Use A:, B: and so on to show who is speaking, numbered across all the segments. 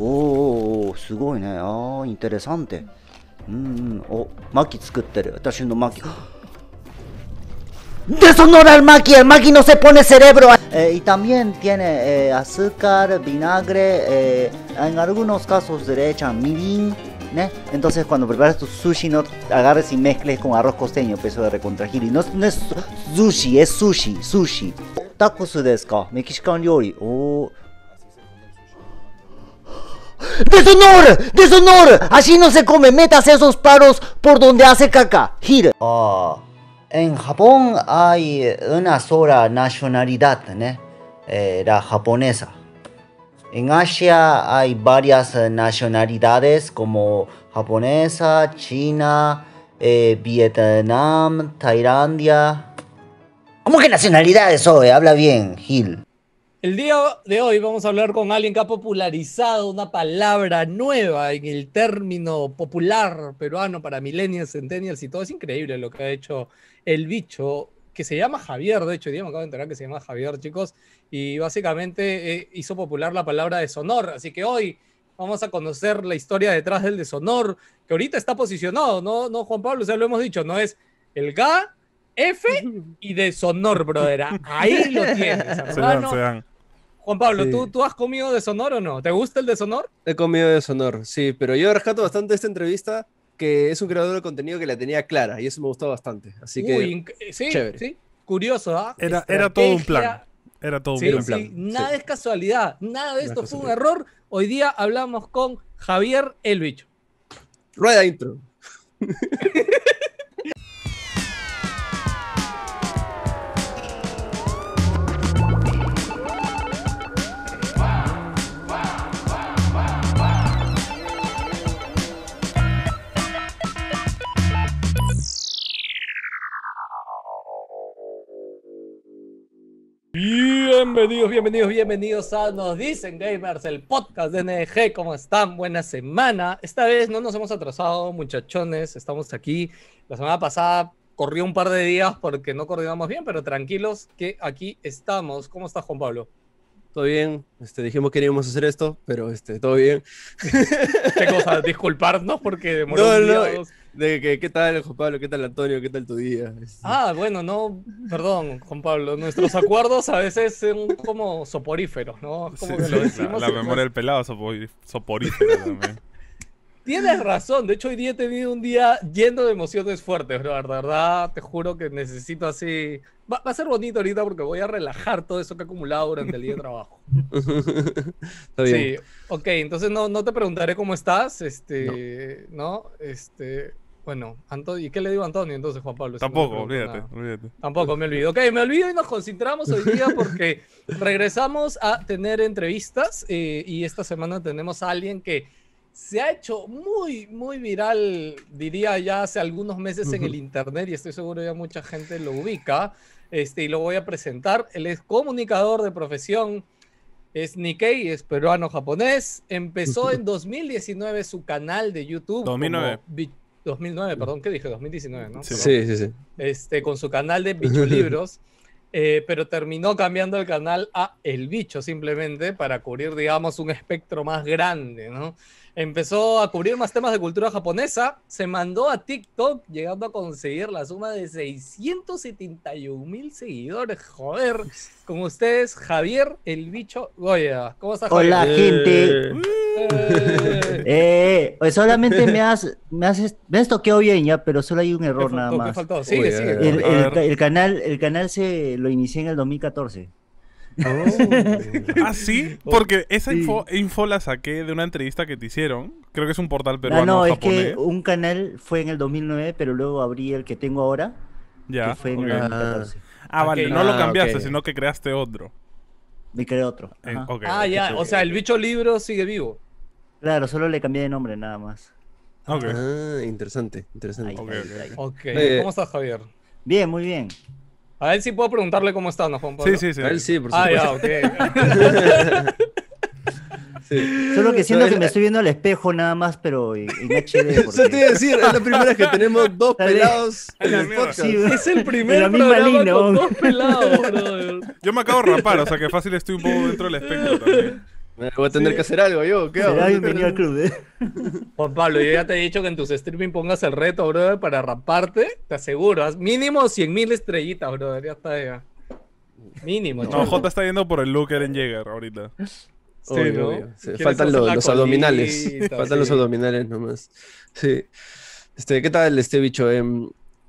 A: oh, ah, interesante mm, haciendo oh, maki Deshonor al maqui, el MAKI no se pone cerebro. Eh, y también tiene eh, azúcar, vinagre, eh, en algunos casos derecha le mirin. ¿ne? ¿eh? Entonces cuando preparas tu sushi no agarres y mezcles con arroz costeño, peso de recontragir. Y no, es sushi, es sushi, sushi. Taco sudesca, mexicano yori. Oh. ¡Deshonor! ¡Deshonor! Así no se come, metas esos paros por donde hace caca. HIL ah, en Japón hay una sola nacionalidad, Eh, la japonesa. En Asia hay varias nacionalidades como japonesa, china, eh, Vietnam, Tailandia. ¿Cómo que nacionalidades, hoy? Habla bien, Gil.
B: El día de hoy vamos a hablar con alguien que ha popularizado una palabra nueva en el término popular peruano para millennials, centennials y todo. Es increíble lo que ha hecho el bicho, que se llama Javier, de hecho, hoy día me acabo de enterar que se llama Javier, chicos, y básicamente eh, hizo popular la palabra deshonor. Así que hoy vamos a conocer la historia detrás del deshonor, que ahorita está posicionado, ¿no, no Juan Pablo? ya lo hemos dicho, no es el GA, F y deshonor, brother.
C: Ahí lo tienes, Juan Pablo, ¿tú,
B: ¿tú has comido de deshonor o no? ¿Te
D: gusta el deshonor? He comido de sonor, sí, pero yo rescato bastante esta entrevista que es un creador de contenido que la tenía clara y eso me gustó bastante. Así que. sí, sí.
B: Curioso, ¿ah?
D: Era,
C: todo un plan. Era todo un plan.
B: Nada es casualidad. Nada de esto fue un error. Hoy día hablamos con Javier El Rueda intro. Bienvenidos, bienvenidos, bienvenidos a Nos Dicen Gamers, el podcast de NG. ¿Cómo están? Buena semana. Esta vez no nos hemos atrasado, muchachones. Estamos aquí. La semana pasada corrió un par de días porque no coordinamos bien, pero tranquilos que aquí estamos. ¿Cómo estás, Juan Pablo?
D: Todo bien. Este, dijimos que íbamos a hacer esto, pero este, todo bien. ¿Qué
B: cosa? Disculparnos porque demoró de que, ¿qué tal, Juan Pablo? ¿Qué tal, Antonio? ¿Qué tal tu día? Ah, bueno, no, perdón, Juan Pablo. Nuestros acuerdos a veces son como soporíferos, ¿no? Como que la,
C: memoria del pelado soporífera también.
B: Tienes razón, de hecho hoy día he tenido un día lleno de emociones fuertes, bro. La verdad, te juro que necesito así. Va, a ser bonito ahorita porque voy a relajar todo eso que he acumulado durante el día de trabajo.
A: Sí,
B: ok, entonces no, te preguntaré cómo estás, este, ¿no? Este, bueno, ¿y qué le digo a Antonio entonces, Juan Pablo? Tampoco, olvídate, olvídate. Tampoco me olvido. Ok, me olvido y nos concentramos hoy día porque regresamos a tener entrevistas eh, y esta semana tenemos a alguien que se ha hecho muy, muy viral, diría ya hace algunos meses en el internet y estoy seguro ya mucha gente lo ubica. Este, y lo voy a presentar. Él es comunicador de profesión, es Nikkei, es peruano-japonés. Empezó en 2019 su canal de YouTube. 2009. 2009, perdón, ¿qué dije? 2019, ¿no? Sí, sí, sí, Este, con su canal de Bicholibros, eh, pero terminó cambiando el canal a El Bicho simplemente para cubrir, digamos, un espectro más grande, ¿no? Empezó a cubrir más temas de cultura japonesa, se mandó a TikTok, llegando a conseguir la suma de 671 mil seguidores. Joder, con ustedes, Javier el Bicho Goya. ¿Cómo estás Javier? Hola, gente.
A: pues solamente me has, me toqueado bien ya, pero solo hay un error nada más. el, canal, el canal se lo inicié en el 2014. Oh.
C: ah, sí, porque esa Info, la saqué de una entrevista que te hicieron. Creo que es un portal ah, peruano. japonés no, es que
A: un canal fue en el 2009, pero luego abrí el que tengo ahora. Ya. Ah, ah, vale, no lo ah, cambiaste,
C: sino que creaste otro. Me creé otro. Eh, ah,
A: ya, o sea, el bicho libro sigue vivo. Claro, solo le cambié de nombre nada más. Ah, interesante, interesante. Ok, eh, ¿Cómo estás, Javier? Bien, muy bien.
B: A ver si puedo preguntarle cómo está, ¿no, Juan Sí, sí, sí. A él sí, por supuesto. Ah, ya, ok.
A: Solo que siento que me estoy viendo al espejo nada más, pero en, HD. te iba a decir, es la primera vez que tenemos dos pelados
D: en el podcast. es el primer programa con dos pelados, bro.
C: Yo me acabo de rapar, o sea que fácil estoy un poco dentro del espejo también. Eh, voy a tener que hacer algo
D: yo,
B: ¿qué hago? ¿eh? Juan Pablo, yo ya te he dicho que en tus streaming pongas el reto, brother, para raparte, te aseguro. Mínimo 100.000 estrellitas, brother, ya está ya. Mínimo, No, Jota
C: está yendo por el look en Jäger ahorita. Sí, ¿no? Faltan los, abdominales. Faltan los
D: abdominales nomás. Sí. Este, ¿qué tal este bicho? Eh,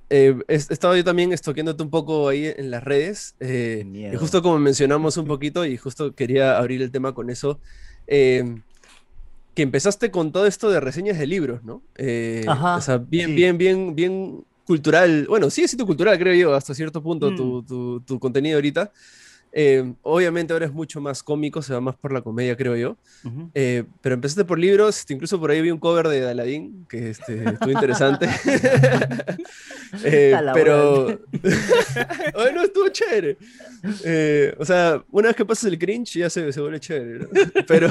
D: eh, he estado yo también estoqueándote un poco ahí en las redes. Eh, y justo como mencionamos un poquito, y justo quería abrir el tema con eso, em, que empezaste con todo esto de reseñas de libros, ¿no? Eh, Ajá, o sea, bien, bien, bien, bien cultural. Bueno, sí, sí, tu cultural, creo yo, hasta cierto punto, mm. tu, tu, tu, contenido ahorita. Em, obviamente ahora es mucho más cómico, se va más por la comedia, creo yo. Eh, pero empezaste por libros, este, incluso por ahí vi un cover de Aladdin, que este, estuvo interesante. eh, pero. no estuvo chévere. Eh, o sea, una vez que pasas el cringe, ya se, vuelve chévere. Pero.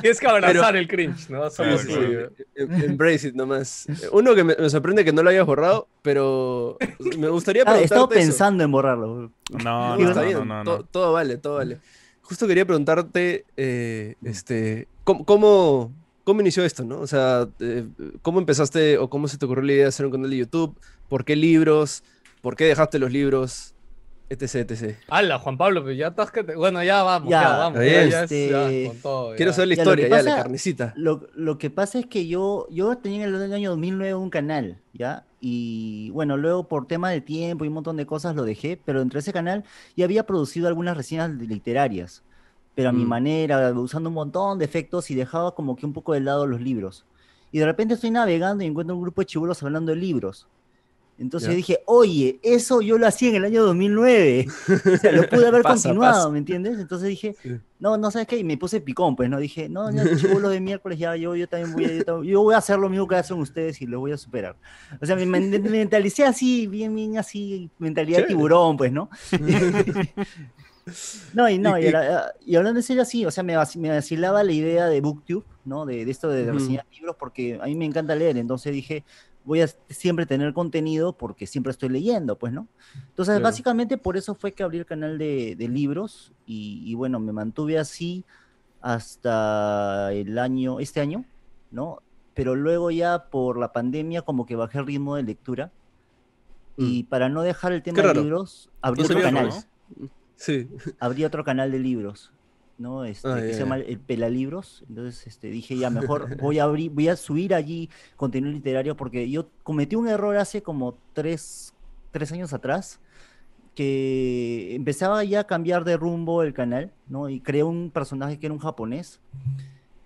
D: Tienes que abrazar el
B: cringe, ¿no?
D: sí, sí, em, em, Embrace it nomás. Uno que me sorprende que no lo hayas borrado pero me gustaría ah, preguntarte. He estaba pensando
A: en borrarlo.
D: No, no, no, no, Todo, vale, todo vale. Justo quería preguntarte, eh, este, ¿cómo, ¿cómo, inició esto, no? O sea, eh, ¿cómo empezaste o cómo se te ocurrió la idea de hacer un canal de YouTube? ¿Por qué libros? ¿Por qué dejaste los libros? etc, etc.
B: Hala, Juan Pablo, pues ya estás que Bueno, ya vamos, ya, vamos. Ya, este, ya, Quiero saber
A: la historia, ya, la carnicita. Lo, lo, que pasa es que yo, yo tenía en el año 2009 un canal, ¿ya? y bueno, luego por tema de tiempo y un montón de cosas lo dejé, pero entre ese canal ya había producido algunas resinas literarias, pero a mi mm. manera, usando un montón de efectos y dejaba como que un poco de lado los libros. Y de repente estoy navegando y encuentro un grupo de chibolos hablando de libros. Entonces dije, oye, eso yo lo hacía en el año 2009. O sea, lo pude haber continuado, ¿me entiendes? Entonces dije, no, no sabes qué, y me puse picón, pues, ¿no? Dije, no, no, lo de miércoles, ya, yo, yo también voy a, yo, voy a hacer lo mismo que hacen ustedes y lo voy a superar. O sea, me, mentalicé así, bien, bien así, mentalidad tiburón, pues, ¿no? no, y no, y, hablando en serio así, o sea, me, me vacilaba la idea de BookTube de, esto de reseñar libros, porque a mí me encanta leer, entonces dije, voy a siempre tener contenido porque siempre estoy leyendo, pues, ¿no? Entonces, básicamente por eso fue que abrí el canal de, libros y, bueno, me mantuve así hasta el año, este año, ¿no? Pero luego ya por la pandemia como que bajé el ritmo de lectura y mm. para no dejar el tema de libros, abrí otro canal. Sí. Abrí otro canal de libros. ¿no? Este, que se llama el Pelalibros. Entonces este, dije, ya mejor voy a abrir, voy a subir allí contenido literario porque yo cometí un error hace como tres, años atrás que empezaba ya a cambiar de rumbo el canal, ¿no? Y creé un personaje que era un japonés.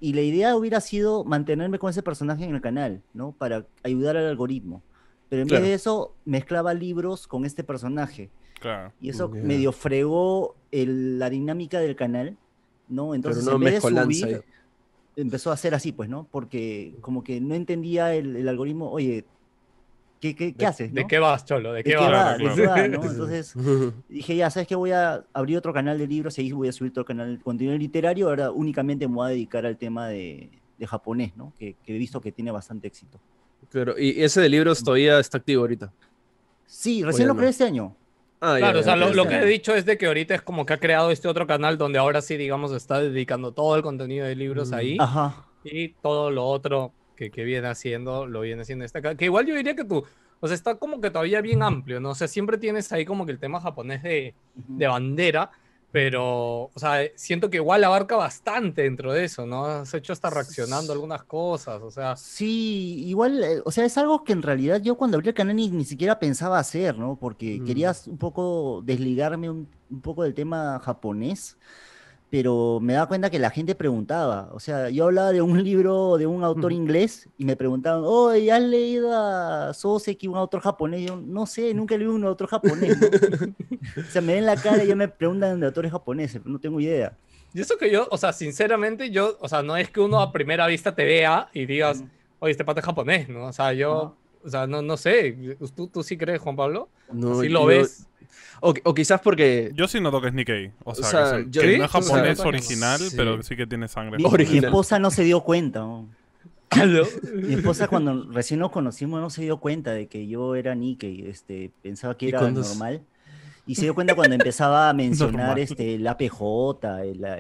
A: Y la idea hubiera sido mantenerme con ese personaje en el canal, ¿no? Para ayudar al algoritmo. Pero en vez de eso, mezclaba libros con este personaje. Claro. Y eso medio fregó la dinámica del canal. ¿no? Entonces, en vez de subir, empezó a hacer así, pues, ¿no? Porque como que no entendía el, algoritmo, oye, ¿qué, qué, haces? ¿De qué
B: vas, Cholo? ¿De qué, vas?
A: Entonces dije, ya, ¿sabes qué? Voy a abrir otro canal de libros y voy a subir otro canal de contenido literario. Ahora únicamente me voy a dedicar al tema de, japonés, ¿no? Que, he visto que tiene bastante éxito.
D: Claro, y ese de libros em. todavía está activo ahorita. Sí, recién lo creé este año. Ah, claro, o sea, lo, que he
B: dicho es de que ahorita es como que ha creado este otro canal donde ahora sí, digamos, está dedicando todo el contenido de libros ahí. Mm, y todo lo otro que, que viene haciendo, lo viene haciendo esta Que igual yo diría que tú, o sea, está como que todavía bien amplio, ¿no? O sea, siempre tienes ahí como que el tema japonés de, de bandera, pero, o sea, siento que igual abarca bastante dentro de eso, ¿no? Has hecho hasta reaccionando algunas cosas, o sea.
A: Sí, igual, eh, o sea, es algo que en realidad yo cuando abrí el canal ni, siquiera pensaba hacer, ¿no? Porque quería mm. querías un poco desligarme un, poco del tema japonés pero me daba cuenta que la gente preguntaba. O sea, yo hablaba de un libro de un autor inglés y me preguntaban, oye, ¿has leído a Soseki, un autor japonés? Yo, no sé, nunca he a un autor japonés. ¿no? o sea, me ven la cara y ya me preguntan de autores japoneses, no tengo idea.
B: Y eso que yo, o sea, sinceramente, yo, o sea, no es que uno a primera vista te vea y digas, oye, este pato es japonés, ¿no? O sea, yo, o sea, no, no sé. ¿Tú, ¿Tú sí crees, Juan Pablo? No, ¿Sí lo ves? O, quizás porque.
C: Yo sí noto que es Nikkei. O sea, no es japonés original, pero sí que tiene sangre. Mi, esposa
A: no se dio cuenta. Ah, mi esposa cuando recién nos conocimos no se dio cuenta de que yo era Nikkei. Este, pensaba que era normal. Y se dio cuenta cuando empezaba a mencionar este, la PJ,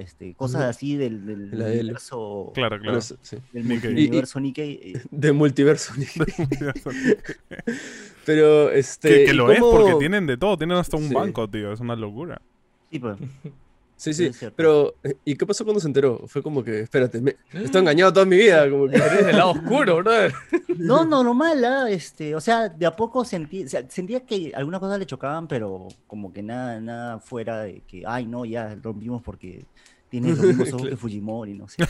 A: este, cosas así del, del universo. Claro, claro. Del eh. multiverso Nikkei.
D: Del multiverso Pero este. Que, lo es porque tienen
C: de todo, tienen hasta un banco, tío. Es una locura. Sí, pues. Sí, sí, pero eh, ¿y qué pasó cuando se enteró? Fue como que, espérate,
D: me, estoy engañado toda mi vida, como que eres del lado oscuro, ¿no?
A: No, no, normal, ah, este, o sea, de a poco sentí, sentía que algunas cosas le chocaban, pero como que nada, nada fuera de que, ay, no, ya rompimos porque tiene los mismos ojos que Fujimori, no sé.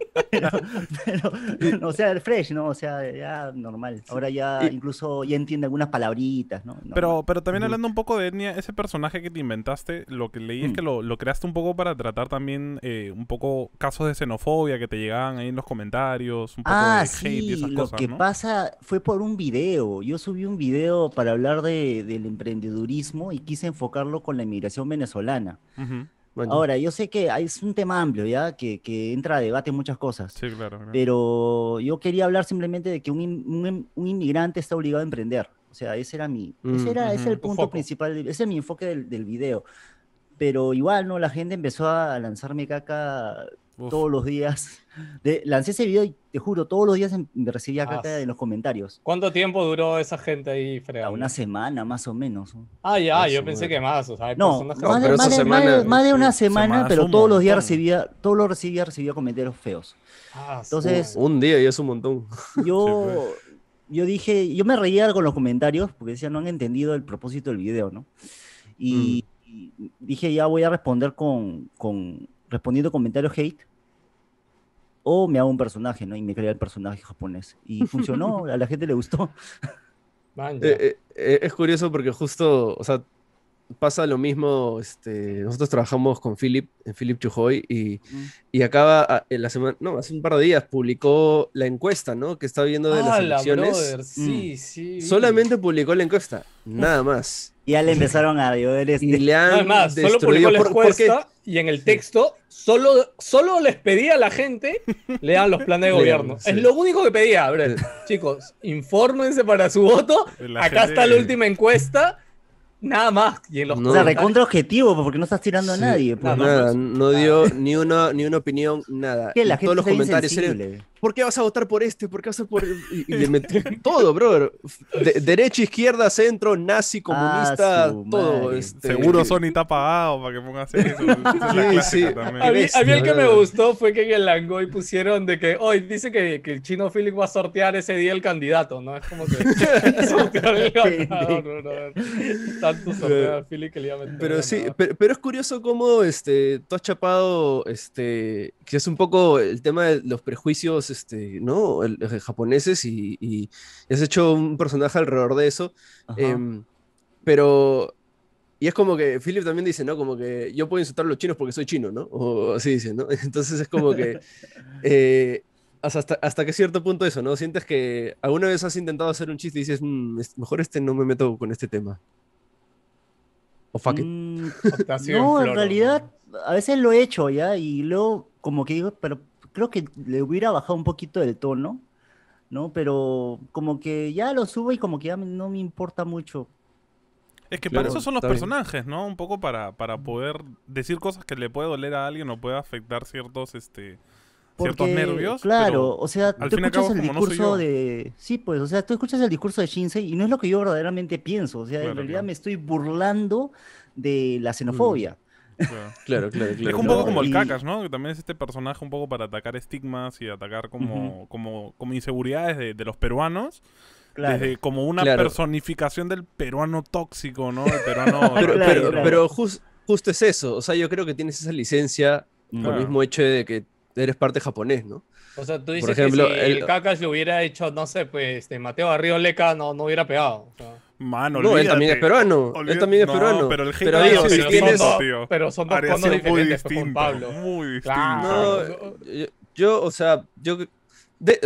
A: pero, o sea, el fresh, ¿no? O sea, ya normal. Ahora ya incluso ya entiende algunas palabritas, ¿no? pero, pero también hablando
C: un poco de etnia, ese personaje que te inventaste, lo que leí es que mm. lo, creaste un poco para tratar también eh, un poco casos de xenofobia que te llegaban ahí en los comentarios, un poco ah, de hate y esas lo que
A: pasa fue por un video. Yo subí un video para hablar de, del emprendedurismo y quise enfocarlo con la inmigración venezolana. Ajá. Ahora, yo sé que es un tema amplio, ¿ya? Que, entra a debate muchas cosas. Sí, claro, Pero yo quería hablar simplemente de que un, un, inmigrante está obligado a emprender. O sea, ese era mi... Mm, ese era, el punto principal, ese es mi enfoque del, del video pero igual, ¿no? La gente empezó a lanzarme caca todos los días. lancé ese video y te juro, todos los días me recibía ah, caca en los comentarios. ¿Cuánto tiempo duró esa gente ahí fregando? Ah, una semana más o menos. Ah, ya, yo pensé que más. O no, más, de, una semana, pero todos los días recibía, todos los recibía, recibía comentarios feos. Ah, Entonces, un día y
D: es un montón.
A: Yo, pues. yo dije, yo me reía con los comentarios porque decían, no han entendido el propósito del video, ¿no? Y, mm. dije, ya voy a responder con respondiendo comentarios hate o me hago un personaje, ¿no? Y me crea el personaje japonés. Y funcionó, a la gente le gustó. Eh,
D: eh, eh, es curioso porque justo, o sea, pasa lo mismo, este, nosotros trabajamos con Philip, en Philip Chujoy, y, mm. acaba en la semana, no, hace un par de días publicó la encuesta, ¿no? Que está viendo de las ah, elecciones. Mm. sí,
B: sí.
A: Solamente publicó la encuesta, nada más. Ya le empezaron a llover este. Y más, solo publicó la encuesta
B: y en el texto solo, solo les pedía a la gente lean los planes de gobierno. Es lo único que pedía, abrel. Chicos, infórmense para su voto. Acá está la última encuesta Nada más. Y en o sea, recontra objetivo, porque no estás tirando a nadie. Nada,
D: no dio ni una, ni una opinión, nada. todos los comentarios ¿por qué vas a votar por este? ¿Por qué vas por...? Y, le metí todo, bro derecha, izquierda, centro, nazi, ah, comunista, todo. Este, Seguro eh, Sony
C: está pagado para que ponga eso. sí, sí. A mí, el que me gustó fue
B: que en el Langoy pusieron de que hoy dice que, el chino Philip va a sortear ese día el candidato, ¿no? Es como que... sortear
D: pero sí, pero, es curioso cómo este, tú has chapado, este, es un poco el tema de los prejuicios este, ¿no? japoneses y, y, has hecho un personaje alrededor de eso. Em, pero y es como que Philip también dice, ¿no? Como que yo puedo insultar a los chinos porque soy chino, ¿no? O así dice, ¿no? Entonces es como que... Eh, hasta, hasta qué cierto punto eso, ¿no? Sientes que alguna vez has intentado hacer un chiste y dices, mm, mejor este no me meto con este tema.
A: Mm,
C: no, en
A: realidad a veces lo he hecho ya y luego como que digo, pero creo que le hubiera bajado un poquito el tono, ¿no? Pero como que ya lo subo y como que ya no me importa mucho.
C: Es que para eso son los personajes, ¿no? Un poco para, para poder decir cosas que le puede doler a alguien o puede afectar ciertos este, ciertos nervios. Claro, o sea, tú escuchas el discurso
A: de. Sí, pues, o sea, tú escuchas el discurso de Shinsei y no es lo que yo verdaderamente pienso. O sea, en realidad me estoy burlando de la mm, xenofobia. Claro, claro, Es un poco como el Cacas,
C: ¿no? Que también es este personaje un poco para atacar estigmas y atacar como, como, como inseguridades de, los peruanos. como una personificación del peruano tóxico, ¿no? El peruano. pero,
D: justo es eso. O sea, yo creo que tienes esa licencia mm. por mismo hecho de que eres parte japonés, ¿no? O sea, tú dices Por ejemplo, que si el,
B: Kakashi hubiera hecho, no sé, pues este, Mateo Barrio Leca no, no hubiera pegado. Mano, olvídate. No, él también es
D: peruano. Él también es peruano. Pero el pero, digo, es tienes... tío. pero son dos fondos diferentes, muy distinto, Pablo. Muy
B: distinto. No,
D: yo, o sea, yo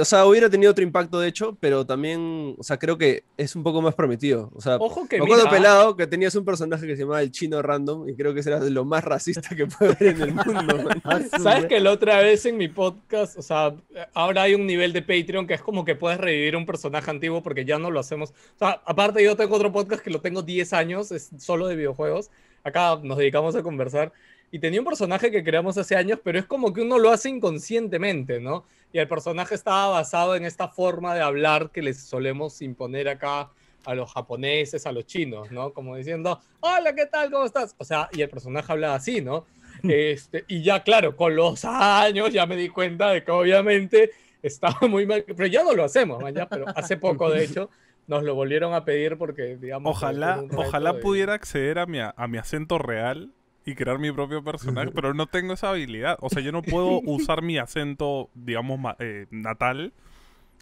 D: o sea, hubiera tenido otro impacto, de hecho, pero también, o sea, creo que es un poco más prometido. O sea, Ojo que me ¿ah? pelado que tenías un personaje que se llamaba el chino random y creo que era de lo más racista que puede haber en el mundo. Ah, Sabes
B: que la otra vez en mi podcast, o sea, ahora hay un nivel de Patreon que es como que puedes revivir un personaje antiguo porque ya no lo hacemos. O sea, aparte yo tengo otro podcast que lo tengo 10 años, es solo de videojuegos. Acá nos dedicamos a conversar y tenía un personaje que creamos hace años, pero es como que uno lo hace inconscientemente, ¿no? Y el personaje estaba basado en esta forma de hablar que les solemos imponer acá a los japoneses, a los chinos, ¿no? Como diciendo, hola, ¿qué tal? ¿Cómo estás? O sea, y el personaje hablaba así, ¿no? Este, y ya, claro, con los años ya me di cuenta de que obviamente estaba muy mal, pero ya no lo hacemos, mañana, pero hace poco, de hecho, nos lo volvieron a pedir porque, digamos... Ojalá,
C: ojalá pudiera acceder a mi, a mi acento real y crear mi propio personaje, pero no tengo esa habilidad. O sea, yo no puedo usar mi acento, digamos, eh, natal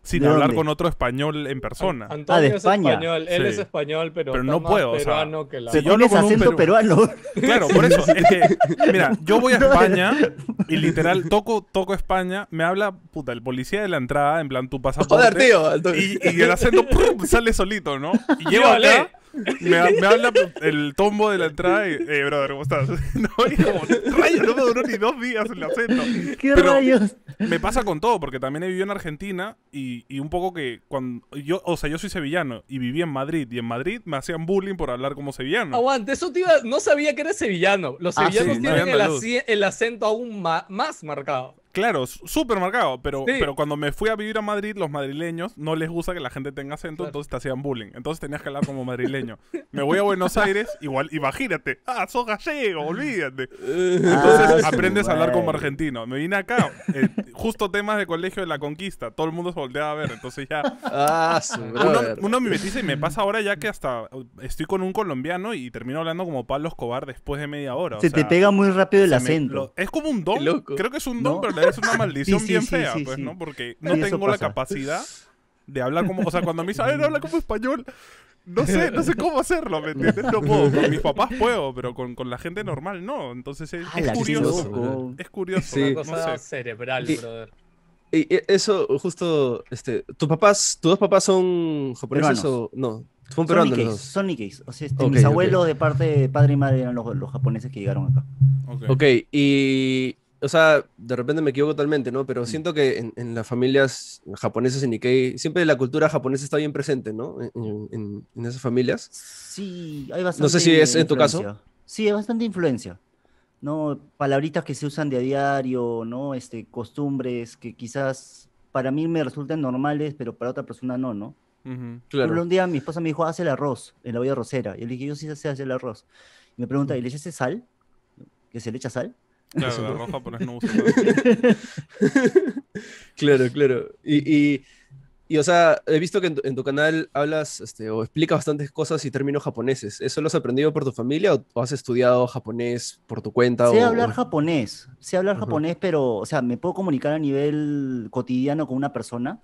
C: sin hablar con otro español en persona. Ah, de español, él es español, pero, pero no puedo, o sea, yo no con acento peruano. Claro, por eso mira, yo voy a España y literal toco toco España, me habla puta el policía de la entrada en plan tu pasaporte. Joder, tío. Y, el acento sale solito, ¿no? Y llevo me, habla el tombo de la entrada y, eh, brother, ¿cómo estás? No, me duró ni dos días el acento. ¿Qué rayos? Me pasa con todo, porque también he vivido en Argentina y, un poco que cuando. yo O sea, yo soy sevillano y viví en Madrid y en Madrid me hacían bullying por hablar como sevillano. Aguante, eso te no sabía que eres sevillano. Los ah, sevillanos tienen el, acento aún más marcado. Claro, súper marcado, pero, pero cuando me fui a vivir a Madrid, los madrileños no les gusta que la gente tenga acento, entonces te hacían bullying. Entonces tenías que hablar como madrileño. me voy a Buenos Aires, igual, imagínate, ah, sos gallego, olvídate. Ah, entonces aprendes a hablar como argentino. Me vine acá, eh, justo temas de colegio de la conquista, todo el mundo se volteaba a ver, entonces ya... Ah, uno, me metiste y me pasa ahora ya que hasta uh, estoy con un colombiano y termino hablando como Pablo Escobar después de media hora. Se te pega muy
A: rápido el acento.
C: es como un don, creo que es un don, ¿No? es una maldición bien fea, pues, ¿no? Porque no tengo la capacidad de hablar como. O sea, cuando a mí ay, habla como español. No sé, no sé cómo hacerlo, ¿me entiendes? No puedo. Con mis papás puedo, pero con, con la gente normal no. Entonces es, ah, es curioso. Es curioso. Una cosa no sé. cerebral, y, brother.
D: Y eso, justo, este, tus papás, tus dos papás son japoneses o no? Son peruanos. Son Nikkeis,
A: O sea, este, mis abuelos de parte de padre y madre eran los, japoneses que llegaron acá. Ok,
D: okay y o sea, de repente me equivoco totalmente, ¿no? Pero siento que en, las familias japonesas en Nikkei, siempre la cultura japonesa está bien presente, ¿no? En, esas familias.
A: Sí, hay bastante. No sé si es en tu caso. Sí, hay bastante influencia. ¿no? Palabritas que se usan de a diario, ¿no? Este, costumbres que quizás para mí me resultan normales, pero para otra persona no, ¿no? claro. un día mi esposa me dijo, haz el arroz en la olla rosera. Y yo le dije, yo sí sé hacer el arroz. Y me pregunta, ¿y le echaste sal? ¿Que se le echa sal? Claro, roja no uso
D: Claro, claro. Y, y, o sea, he visto que en tu, canal hablas este, o explicas bastantes cosas y términos japoneses. ¿Eso lo has aprendido por tu familia o, has estudiado japonés por tu cuenta? Sé hablar
A: japonés, sé hablar japonés, pero, o sea, me puedo comunicar a nivel cotidiano con una persona,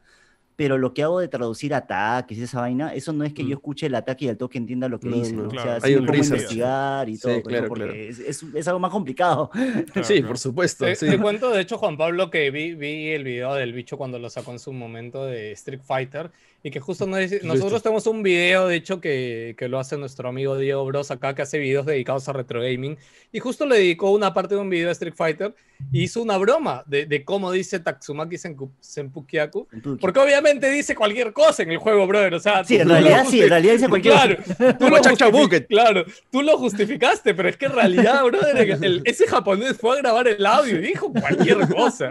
A: pero lo que hago de traducir ataques y esa vaina, eso no es que yo mm. escuche el ataque y al toque entienda lo que dice, hay un como investigar y todo, pues, porque Es, es, algo más complicado. sí, por supuesto. Te, cuento,
B: de hecho, Juan Pablo, que vi, vi, el video del bicho cuando lo sacó en su momento de Street Fighter, y que justo nosotros tenemos un video, de hecho, que, que, lo hace nuestro amigo Diego Bros acá, que hace videos dedicados a retro gaming, y justo le dedicó una parte de un video de Street Fighter, y hizo una broma de, de cómo dice Tatsumaki Senpu, Senpukiaku, porque obviamente dice cualquier cosa en el juego, brother. O sea, sí, en realidad sí, en realidad dice cualquier claro, cosa. Tú lo claro, tú lo justificaste, pero es que en realidad, brother, ese japonés fue a grabar el audio y dijo cualquier cosa.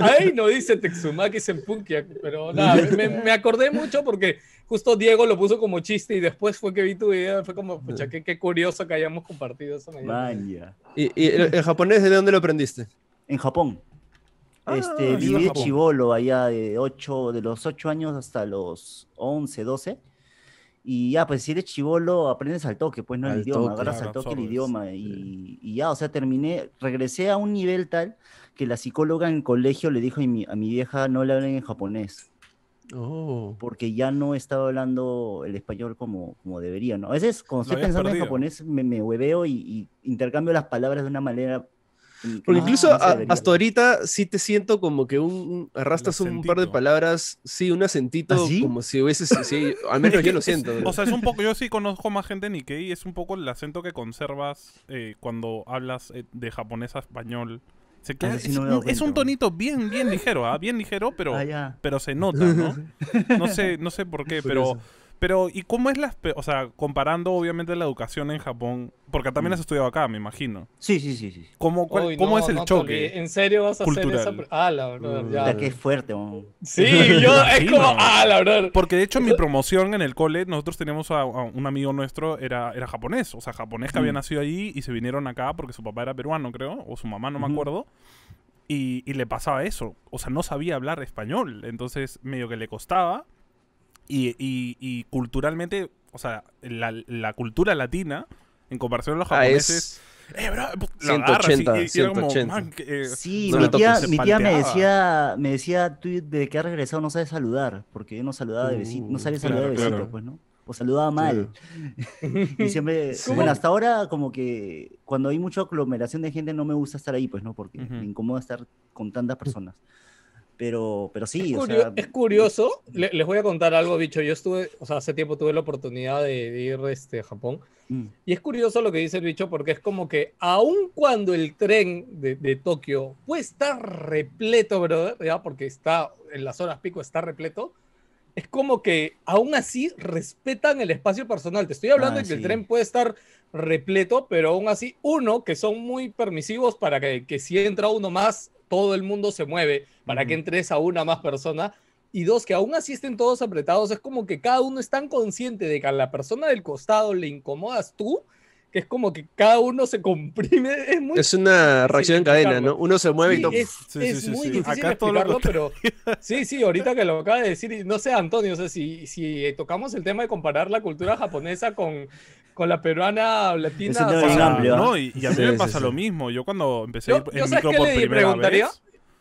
B: Ahí no dice Texumaki Senpunkia, pero nada, me, me, acordé mucho porque justo Diego lo puso como chiste y después fue que vi tu video, fue como, pucha, qué, curioso que hayamos compartido
A: eso. Vaya. ¿Y, y el
D: japonés de dónde lo aprendiste? En Japón este, ah, viví
A: chivolo allá de 8, de los 8 años hasta los 11, 12. Y ya, pues si eres chivolo, aprendes al toque, pues no el idioma, agarras al toque el idioma. Y, ya, o sea, terminé, regresé a un nivel tal que la psicóloga en colegio le dijo a mi, a mi vieja, no le hablen en japonés. Oh. Porque ya no estaba hablando el español como, como debería, ¿no? A veces, cuando estoy pensando en japonés, me, me hueveo y, y, intercambio las palabras de una manera porque incluso hasta ahorita sí te siento
D: como que un arrastras un par de palabras, sí, un acentito, ¿Ah, como
C: si hubiese, al menos yo lo siento. o sea, es un poco, yo sí conozco más gente en Ikei, es un poco el acento que conservas eh, cuando hablas eh, de japonés a español. Ah, es, un tonito bien, bien ligero, ¿ah? bien ligero, pero, ah, pero se nota, ¿no? No sé, no sé por qué, pero... Pero, ¿y cómo es la... O sea, comparando obviamente la educación en Japón, porque también mm. has estudiado acá, me imagino. Sí, sí, sí. sí. ¿Cómo, es el choque?
B: ¿En serio vas a hacer esa... Ah,
C: la verdad. Mm. que es fuerte, Sí, yo es como... Ah, la verdad. Porque de hecho en mi promoción en el cole, nosotros teníamos a, un amigo nuestro, era, era japonés, o sea, japonés que había mm. nacido allí y se vinieron acá porque su papá era peruano, creo, o su mamá, no me acuerdo. Y, y le pasaba eso, o sea, no sabía hablar español, entonces medio que le costaba y, culturalmente, o sea, la, cultura latina, en comparación a los ah, japoneses... 180, eh, 180. Pues, como, eh, sí mi, tía, me
A: decía, me decía, tú desde que has regresado no sabes saludar, porque yo no saludaba de besito, no sabía saludar de besito, pues, ¿no? O saludaba mal. y siempre, bueno, hasta ahora como que cuando hay mucha aglomeración de gente no me gusta estar ahí, pues, ¿no? Porque me incomoda estar con tantas personas. Pero, pero sí, es, o sea, es curioso.
B: les voy a contar algo, bicho. Yo estuve, o sea, hace tiempo tuve la oportunidad de, ir este, a Japón. Mm. Y es curioso lo que dice el bicho, porque es como que, aun cuando el tren de, de Tokio puede estar repleto, brother, porque está en las horas pico, está repleto. Es como que aún así respetan el espacio personal. Te estoy hablando ah, de que el tren puede estar repleto, pero aún así, uno, que son muy permisivos para que, que si entra uno más, todo el mundo se mueve para que entres a una más persona. Y dos, que aún así estén todos apretados, es como que cada uno es tan consciente de que a la persona del costado le incomodas tú, que es como que cada uno se comprime.
D: Es, una reacción en cadena, ¿no? Uno se mueve y todo. Es,
C: muy difícil explicarlo,
B: pero sí, sí, ahorita que lo acaba de decir, no sé, Antonio, o si, si tocamos el tema de comparar la cultura japonesa con, con la peruana latina. no, y, a mí me pasa lo
C: mismo. Yo cuando empecé yo, en micro por primera preguntaría? vez.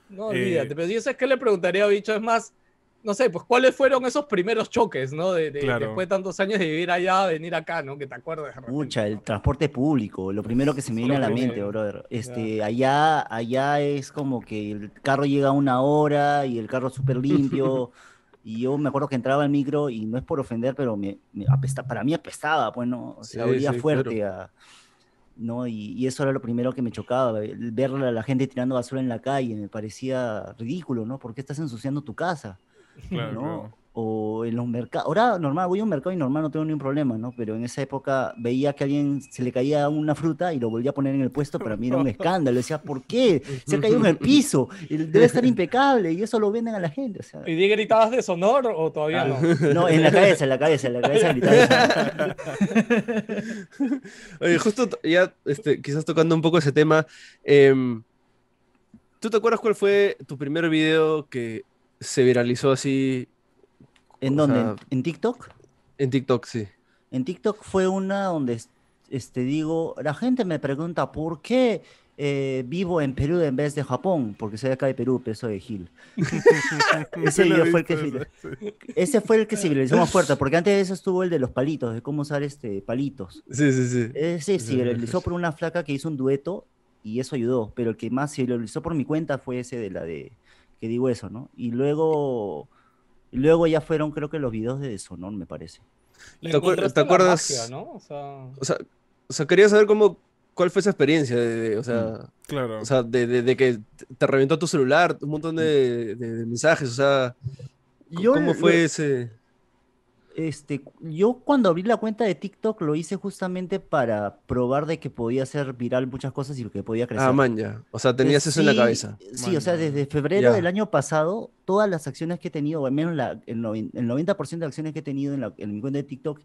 C: No, eh, olvídate,
B: pero yo sé que le preguntaría, bicho, es más, no sé, pues cuáles fueron esos primeros choques, ¿no? De, Después de tantos años de vivir allá, venir acá, ¿no? Que te acuerdas.
A: Mucha, el transporte público, lo primero que se me viene a la mente, brother. Este, allá, allá es como que el carro llega a una hora y el carro es súper limpio. Y yo me acuerdo que entraba al micro y no es por ofender, pero me, para mí apestaba, pues no, o sea, fuerte ¿no? Y, eso era lo primero que me chocaba, ver a la gente tirando basura en la calle, me parecía ridículo, ¿no? ¿Por qué estás ensuciando tu casa? Claro o en los mercados. Ahora normal, voy a un mercado y normal no tengo ningún problema, ¿no? Pero en esa época veía que a alguien se le caía una fruta y lo volvía a poner en el puesto, pero a mí era un escándalo. Decía, ¿por qué? Se ha caído en el piso, debe estar impecable y eso lo venden a la gente. O
B: ¿Y di gritabas sonor? o todavía ah, no? No, en la cabeza, en la
D: cabeza, en la cabeza
A: Oye, justo
B: ya,
D: este, quizás tocando un poco ese tema, em, ¿tú te acuerdas cuál fue tu primer
A: video que se viralizó así ¿En dónde? ¿En TikTok? En TikTok, sí. En TikTok fue una donde, este, digo, la gente me pregunta por qué eh, vivo en Perú en vez de Japón, porque soy acá de Perú, pero soy de Gil. ese, fue el que, se ese más fuerte, porque antes de eso estuvo el de los palitos, de cómo usar este, palitos. Sí, sí, sí. Ese eh, viralizó por una flaca que hizo un dueto y eso ayudó, pero el que más se viralizó por mi cuenta fue ese de la de, que digo eso, ¿no? Y luego... Y luego ya fueron, creo que los videos de ¿no? me parece. ¿Te, acuerdas? o,
B: sea...
A: O, quería saber cómo,
D: cuál fue esa experiencia. De, o sea, mm. claro. o sea de, que te reventó tu celular, un montón de, mensajes. O sea,
A: ¿cómo fue ese.? Este, yo cuando abrí la cuenta de TikTok lo hice justamente para probar de que podía ser viral muchas cosas y que podía ah, crecer. Ah, man, ya. O sea, tenías eso en la cabeza. Sí, o sea, desde febrero del año pasado, todas las acciones que he tenido, o al menos el, 90% de acciones que he tenido en, la, en, mi cuenta de TikTok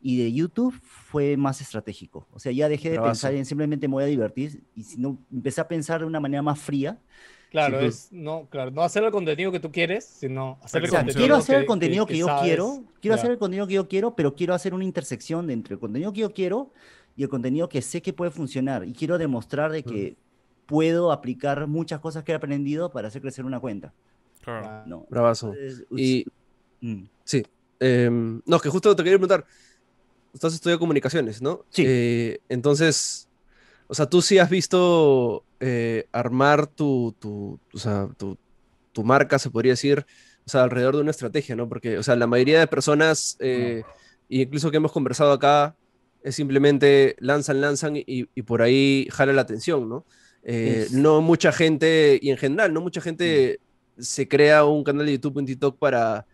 A: y de YouTube fue más estratégico. O sea, ya dejé de pensar en simplemente me voy a divertir y si no, empecé a pensar de una manera más fría Claro, es,
B: no, claro, no hacer el contenido que tú quieres, sino hacer el contenido Quiero hacer el contenido que, yo quiero, quiero hacer el
A: contenido que yo quiero, pero quiero hacer una intersección entre el contenido que yo quiero y el contenido que sé que puede funcionar. Y quiero demostrar de que mm. puedo aplicar muchas cosas que he aprendido para hacer crecer una cuenta. Claro. Bravazo.
D: y, mm. Sí. Em, no, que justo te quería preguntar. Estás estudiando comunicaciones, ¿no? Sí. Eh, entonces, o sea, tú sí has visto eh, armar tu, tu, marca, se podría decir, o sea, alrededor de una estrategia, ¿no? Porque, o sea, la mayoría de personas, eh, incluso que hemos conversado acá, es simplemente lanzan, lanzan y, por ahí jala la atención, ¿no? Eh, no mucha gente, y en general, no mucha gente se crea un canal de YouTube, un TikTok para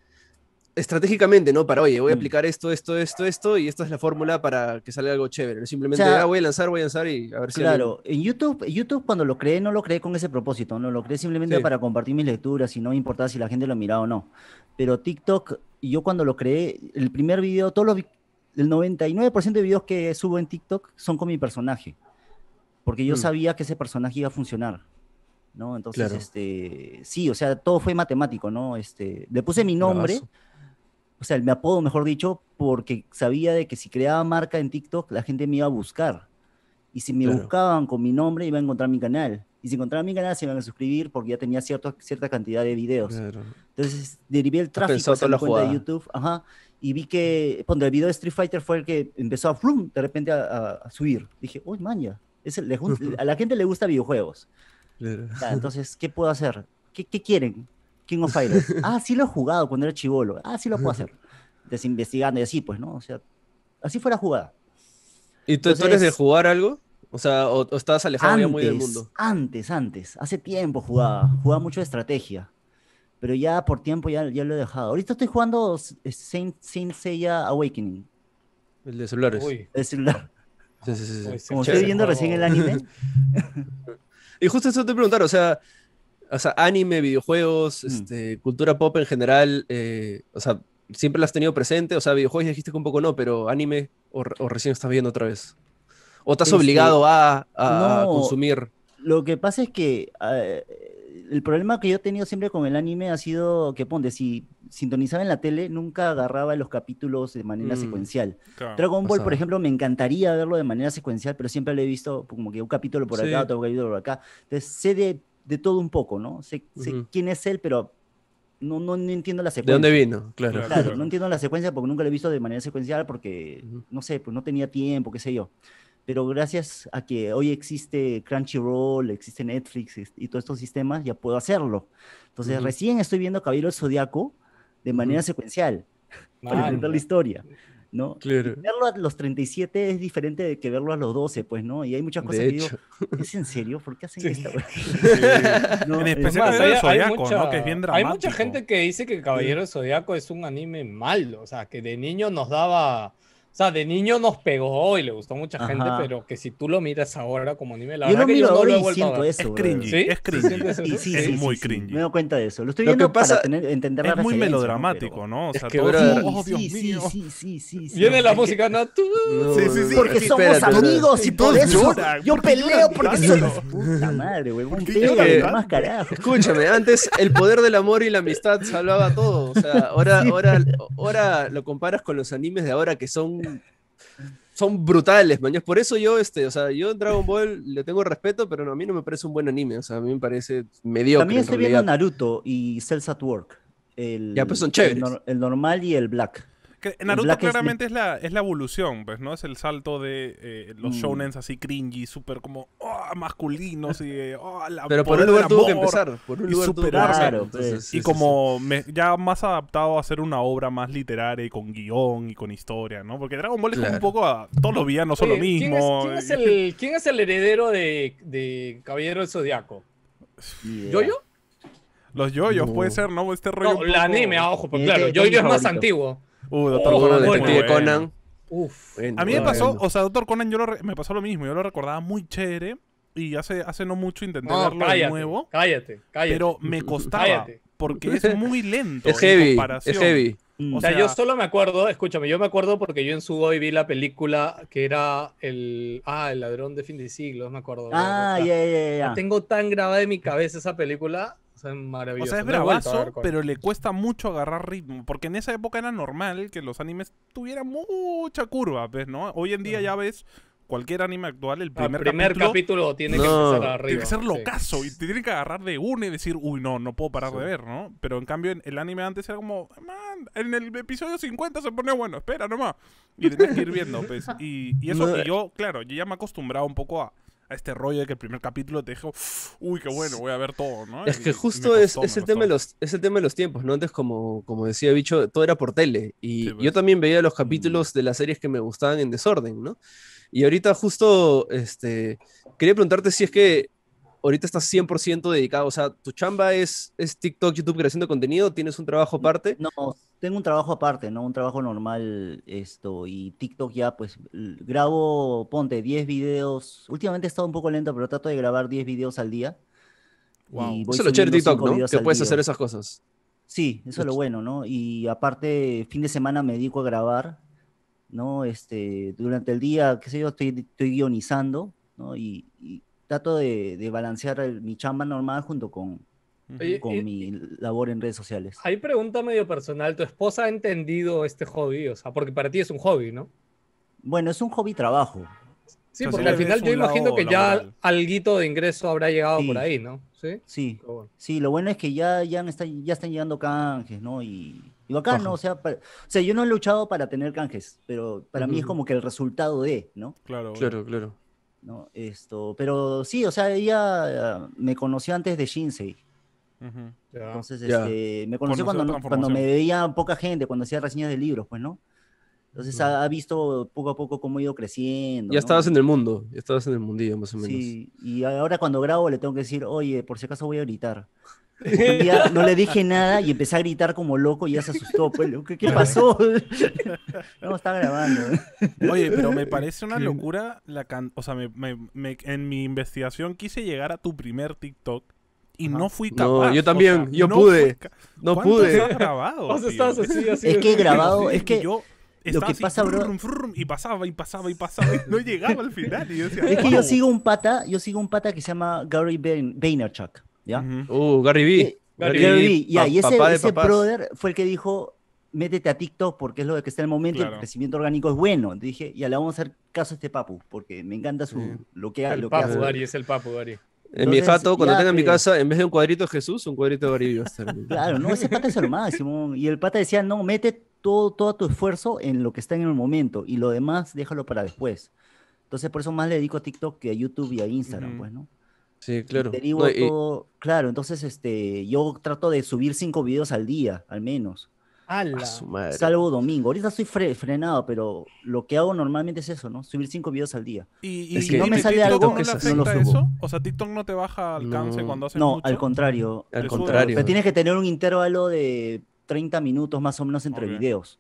D: estratégicamente, ¿no? Para, oye, voy a mm. aplicar esto, esto, esto, esto, y esta es la fórmula para que salga algo chévere. Simplemente, ah, voy a lanzar, voy a lanzar y
A: a ver si... Claro, en YouTube, YouTube cuando lo creé, no lo creé con ese propósito, no lo creé simplemente para compartir mis lecturas y no me importaba si la gente lo miraba o no. Pero TikTok, yo cuando lo creé, el primer video, todos los, el 99% de videos que subo en TikTok son con mi personaje, porque yo mm. sabía que ese personaje iba a funcionar. ¿no? Entonces, este, sí, o sea, todo fue matemático, ¿no? Este, le puse mi nombre, o sea, me apodo, mejor dicho, porque sabía de que si creaba marca en TikTok, la gente me iba a buscar. Y si me buscaban con mi nombre, iba a encontrar mi canal. Y si encontraban mi canal, se iban a suscribir porque ya tenía cierto, cierta cantidad de videos. Entonces, derivé el tráfico a cuenta de YouTube. Ajá, y vi que, cuando el video de Street Fighter fue el que empezó a, flum, de repente a, subir. Dije, uy, maña. Es a la gente le gusta videojuegos. entonces, ¿qué puedo hacer? ¿Qué, qué quieren? King of Fighters. Ah, sí lo he jugado cuando era chivolo. Ah, sí lo puedo hacer. Desinvestigando y así, pues, ¿no? O sea, así fue la jugada.
D: ¿Y tú, eres de jugar algo? O sea, o, estabas alejado antes, del mundo.
A: Antes, antes. Hace tiempo jugaba. Jugaba mucho de estrategia. Pero ya por tiempo ya, ya lo he dejado. Ahorita estoy jugando Saint, Saint Seiya Awakening. El de celulares. El celular. Sí, sí, sí. Como estoy viendo recién el anime.
D: y justo eso te preguntar, o sea, o sea, anime, videojuegos, mm. este, cultura pop en general, eh, o sea, siempre las has tenido presente, o sea, videojuegos dijiste que un poco no, pero anime o, recién estás viendo otra vez. ¿O estás obligado a, a, consumir?
A: Lo que pasa es que el problema que yo he tenido siempre con el anime ha sido que, ponte, si sintonizaba en la tele, nunca agarraba los capítulos de manera mm, secuencial. Dragon Ball, por ejemplo, me encantaría verlo de manera secuencial, pero siempre lo he visto como que un capítulo por acá, otro capítulo por acá. Entonces, sé de de todo un poco, ¿no? Sé, quién es él, pero no, no, entiendo la secuencia. ¿De dónde vino? Claro. Claro, No entiendo la secuencia porque nunca lo he visto de manera secuencial porque, no sé, pues no tenía tiempo, qué sé yo. Pero gracias a que hoy existe Crunchyroll, existe Netflix y todos estos sistemas, ya puedo hacerlo. Entonces, recién estoy viendo Caballero del Zodiaco de manera secuencial para ah, entender la historia. ¿no? Verlo a los 37 es diferente de que verlo a los 12, pues, ¿no? Y hay muchas cosas que digo, ¿es en serio? ¿Por qué hacen esto? en ¿no? Hay mucha gente que dice que Caballero de
B: Zodíaco es un anime malo, o sea, que de niño nos daba o sea, de niño nos pegó y le gustó a mucha gente, pero que si tú lo miras
C: ahora como anime, la yo verdad que no lo he vuelto Eso, es cringy, es cringy. es muy cringy. Me doy
A: cuenta de eso. Lo estoy viendo que pasa para Es muy melodramático, ¿no? O sea, que, todo oh, Sí, sí, sí, Viene la música, no, Sí, sí, sí. Porque somos amigos y todo eso
D: yo peleo porque somos...
A: puta madre, güey.
D: más carajo. Escúchame, antes el poder del amor y la amistad salvaba todo. O sea, ahora ahora ahora lo comparas con los animes de ahora que son son, brutales, Por eso yo, este, o sea, yo Dragon Ball le tengo respeto, pero a mí no me parece un buen anime. O sea, a mí me parece mediocre. También estoy viendo
A: Naruto y Cells at Work. ya, pues son el normal y el black. Naruto claramente
C: es la, es la evolución, pues, ¿no? Es el salto de eh, los mm. shounens así cringy, súper como oh, masculinos y oh, Pero por un lugar tuvo que empezar, por un lugar y y como ya más adaptado a hacer una obra más literaria y con guión y con historia, ¿no? Porque Dragon Ball es un poco a todos los no son lo mismo. ¿quién es, el, heredero de, de Caballero del Zodiaco? ¿Yo, yo? Los yoyos, puede ser, ¿no? Este rollo. No, la anime, ah, ojo, pero pues, claro, yo, yo es más antiguo. Uh, Doctor oh, Conan. Uf. a mí me pasó, o sea, Doctor Conan yo lo me pasó lo mismo, yo lo recordaba muy chévere y hace, hace no mucho intenté verlo de nuevo. Cállate, cállate. Pero me costaba porque es muy lento. es heavy, es heavy. O sea, yo solo me acuerdo, escúchame,
B: yo me acuerdo porque yo en su hoy vi la película que era el, ah, el ladrón de fin de siglo, me acuerdo.
A: Ah, ya, ya, ya.
B: tengo
C: tan grabada en mi cabeza esa película es maravilloso. O sea, es bravazo, pero le cuesta mucho agarrar ritmo. Porque en esa época era normal que los animes tuvieran mucha curva, ¿ves? ¿no? Hoy en día ya ves cualquier anime actual, el ah, primer, capítulo, tiene que ser locazo y te tienen que agarrar de una y decir, uy, no, no puedo parar de ver, ¿no? Pero en cambio, el anime antes era como, man, en el episodio 50 se pone bueno, espera nomás. Y tienes que ir viendo, pues. Y, eso, que yo, claro, yo ya me he acostumbrado un poco a a este rollo de que el primer capítulo te dijo, uy, qué bueno, voy a ver todo, ¿no? Es que justo es,
D: el tema de los, tema de los tiempos, ¿no? Antes, como, como decía Bicho, todo era por tele. Y yo pues. también veía los capítulos mm. de las series que me gustaban en desorden, ¿no? Y ahorita justo, este, quería preguntarte si es que ahorita estás 100% dedicado, o sea, tu chamba es, es TikTok, YouTube, creación de contenido, tienes un trabajo aparte.
A: No, tengo un trabajo aparte, ¿no? Un trabajo normal, esto, y TikTok ya, pues, grabo, ponte, 10 videos, últimamente he estado un poco lento, pero trato de grabar 10 videos al día. Wow. Eso lo chévere TikTok, ¿no? Que puedes hacer esas cosas. Sí, eso es lo bueno, ¿no? Y aparte, fin de semana me dedico a grabar, ¿no? Este, durante el día, qué sé yo, estoy, estoy guionizando, ¿no? y, trato de, balancear mi chamba normal junto con, con mi labor en redes sociales.
B: Hay pregunta medio personal. ¿Tu esposa ha entendido este hobby? O sea, porque para ti es un hobby, ¿no? Bueno, es un hobby trabajo.
A: Sí, porque al final yo imagino que ya algo de ingreso habrá llegado por ahí, ¿no? Sí, sí. sí. lo bueno es que ya, ya, están, ya están llegando canjes, ¿no? Y, y ¿no? O sea, yo no he luchado para tener canjes, pero para mí es como que el resultado de, ¿no? Claro, claro, claro. ¿no? Esto, pero sí, o sea, ella me conoció antes de Shinsei. Entonces, este, me conoció cuando, me veía poca gente, cuando hacía reseñas de libros, pues, ¿no? Entonces ha, visto poco a poco cómo he ido creciendo. Ya estabas en
D: el mundo, ya estabas en el mundillo más
A: o menos. Sí, y ahora cuando grabo le tengo que decir, oye, por si acaso voy a gritar no le dije nada y empecé a gritar como loco y ya se asustó. Pues, ¿qué, pasó? no, está grabando. Oye, pero me parece una
C: locura la can... O sea, me, en mi investigación quise llegar a tu primer TikTok y no fui capaz. No, yo también, yo pude. No pude. grabado, es que grabado, es que... Yo... Lo que pasa, y pasaba y pasaba y pasaba y no llegaba al final. es que yo
A: sigo un pata, yo sigo un pata que se llama Gary Vaynerchuk.
C: ¿ya?
D: Uh, Gary B. Eh, Gary, B y ese, ese brother
A: fue el que dijo, métete a TikTok porque es lo que está en el momento y el crecimiento orgánico es bueno. Dije, ya le vamos a hacer caso a este papu, porque me encanta su, lo que, el
D: lo hace. es el papu, Gary En eh, mi jato, cuando tenga en mi casa, en vez de un cuadrito de Jesús, un cuadrito de Baribio.
A: claro, no, ese pata es el máximo. Y el pata decía, no, mete todo, todo tu esfuerzo en lo que está en el momento y lo demás déjalo para después. Entonces, por eso más le dedico a TikTok que a YouTube y a Instagram, Bueno pues, ¿no?
D: Sí, claro. No, todo...
A: Claro, entonces este, yo trato de subir cinco videos al día, al menos. Salvo domingo. Ahorita estoy frenado, pero lo que hago normalmente es eso, ¿no? Subir cinco videos al día. Y, si no me sale algo, no, no lo subo. Eso? O sea, TikTok no te baja alcance cuando haces No, al contrario. Al contrario. Pero tienes que tener un intervalo de 30 minutos más o menos entre videos.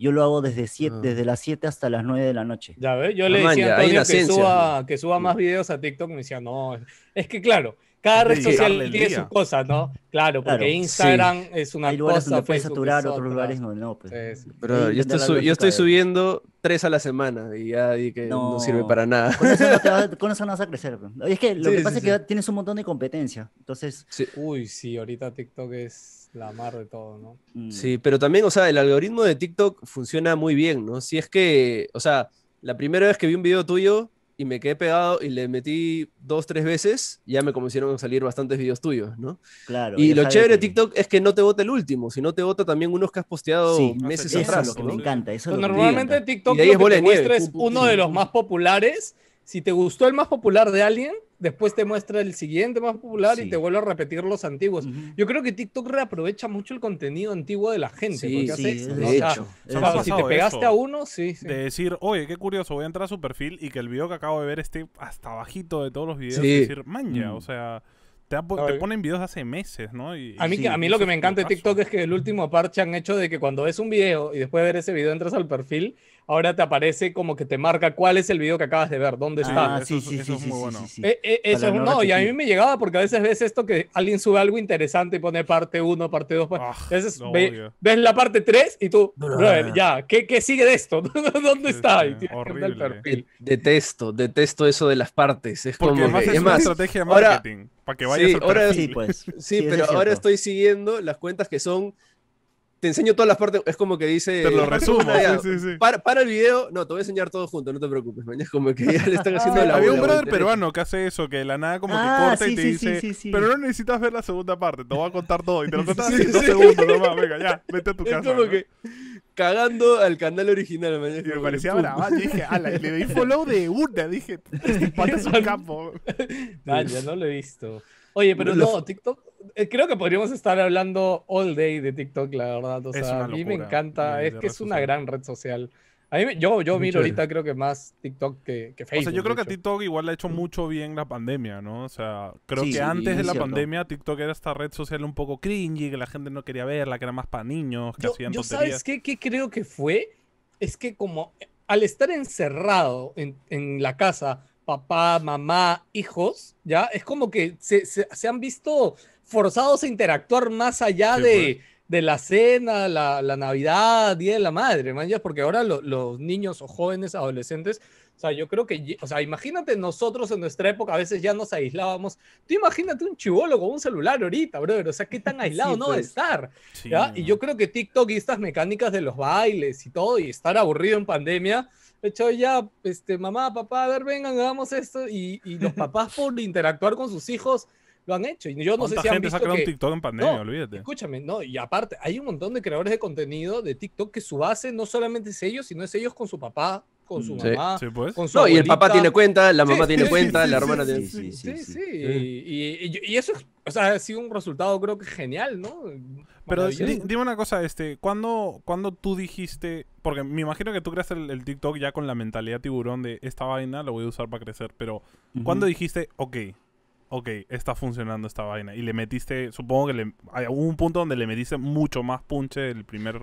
A: Yo lo hago desde, siete, ah. desde las 7 hasta las 9 de la noche. Ya ves, yo le decía a Antonio que, suba,
B: que suba más videos a TikTok. Me decía, no, es que claro, cada red social tiene su cosa, ¿no? Claro, porque Instagram
A: es una Hay lugares cosa, donde puedes saturar, otros lugares no, pues. Pero yo, estoy, yo estoy
D: subiendo tres a la semana y ya y que no, sirve para nada. Con eso
A: no, vas, a crecer. Pues. es que lo que pasa es que tienes un montón de competencia, entonces... Uy, sí, ahorita TikTok
B: es la mar de todo, ¿no?
D: Mm. Sí, pero también, o sea, el algoritmo de TikTok funciona muy bien, ¿no? Si es que, o sea, la primera vez que vi un video tuyo y me quedé pegado y le metí dos, tres veces, ya me comenzaron a salir bastantes videos tuyos, ¿no?
A: Claro. Y lo chévere de
D: TikTok es que no te vota el último, sino te vota también unos que has posteado sí, meses eso atrás. Es lo que me
A: encanta, Normalmente TikTok que te muestra es uno de los
B: más populares. Si te gustó el más popular de alguien, después te muestra el siguiente más popular y te vuelve a repetir los antiguos. Yo creo que
C: TikTok reaprovecha mucho el contenido antiguo de la gente. Sí, porque sí, de hecho. si te pegaste a uno, sí, De decir, oye, qué curioso, voy a entrar a su perfil y que el video que acabo de ver esté hasta bajito de todos los videos. Y decir, maña, o sea... Te, ponen videos hace meses, ¿no? a mí,
B: a mí lo que me encanta de TikTok es que el último parche han hecho de que cuando ves un video y después de ver ese video entras al perfil ahora te aparece como que te marca cuál es el video que acabas de ver, dónde ah, está. sí,
A: eso, sí, eh, eh, es muy
D: bueno. eso es, no, y a mí
B: me llegaba porque a veces ves esto que alguien sube algo interesante y pone parte 1, parte 2. Pues, ah, ves la parte 3 y tú, ya, ¿qué, sigue de esto? ¿Dónde está? horrible.
D: Detesto, detesto eso de las partes. Es como, es, estrategia de marketing. para que vayas sí, sí, pues. pero ahora estoy siguiendo las cuentas que son te enseño todas las partes, es como que dice... Te lo resumo, sí, sí, sí,
C: para, el video, no, te voy a enseñar todo junto, no te preocupes, Mañana es como que ya le están ah. haciendo la... Había un brother peruano que hace eso, que la nada como que ah, corta sí, y te dice, pero no necesitas ver la segunda parte, te voy a contar todo, y te lo contas en dos segundos nomás, venga, ya, vete a tu es casa. Como que cagando al canal
B: original, Mañana Y me
D: parecía brava,
C: dije, ala, le di follow de una, dije, este pata es un capo. no
B: lo he visto. Oye, pero no TikTok eh, creo que podríamos estar hablando all day de TikTok, la verdad. O sea, a mí me encanta, eh, es que es una gran red social. A mí, yo, yo miro ahorita creo que más TikTok que, Facebook. O sea, yo creo que a
C: TikTok igual le ha hecho mucho bien la pandemia, ¿no? O sea, creo que antes de la pandemia TikTok era esta red social un poco cringy, que la gente no quería verla, que era más para niños, que yo, hacían yo ¿Sabes qué, qué creo que fue?
B: Es que como eh, al estar encerrado en, en la casa, papá, mamá, hijos, ¿ya? Es como que se, se han visto forzados a interactuar más allá de, pues. de, la cena, la, la, Navidad, Día de la Madre, man, ya, porque ahora los niños o jóvenes, adolescentes, o sea, yo creo que, o sea, imagínate nosotros en nuestra época, a veces ya nos aislábamos. Tú imagínate un chivólogo con un celular ahorita, brother, o sea, qué tan aislado no va pues. estar. ¿ya? Y yo creo que TikTok y estas mecánicas de los bailes y todo, y estar aburrido en pandemia, de hecho ya, este, mamá, papá, a ver, vengan, hagamos esto, y, y los papás por interactuar con sus hijos lo han hecho. Y yo no sé si han visto que... un TikTok en pandemia, olvídate. Escúchame, no, y aparte, hay un montón de creadores de contenido de TikTok que su base no solamente es ellos, sino es ellos con su papá, con su mm, mamá, pues. No, y el papá tiene
A: cuenta, la mamá tiene cuenta, la hermana tiene... Sí, sí, sí.
C: Y, eso, o sea, ha sido un resultado creo que genial, ¿no? Pero dime una cosa, este, ¿cuándo, cuando tú dijiste, porque me imagino que tú creaste el, TikTok ya con la mentalidad tiburón de esta vaina lo voy a usar para crecer, pero cuando dijiste, ok, ok, está funcionando esta vaina. Y le metiste, supongo que le, hay un punto donde le metiste mucho más punche el primer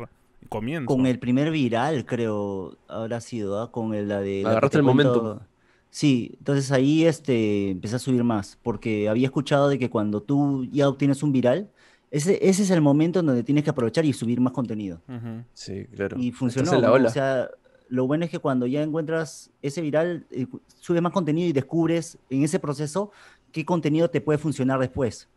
C: comienzo. Con
A: el primer viral, creo, habrá sido, ¿ah? con el, la de... Agarraste el momento. Sí, entonces ahí este, empecé a subir más, porque había escuchado de que cuando tú ya obtienes un viral, ese, ese es el momento en donde tienes que aprovechar y subir más contenido. Sí, claro. Y funcionó. la O sea, lo bueno es que cuando ya encuentras ese viral, sube eh, subes más contenido y descubres en ese proceso qué contenido te puede funcionar después.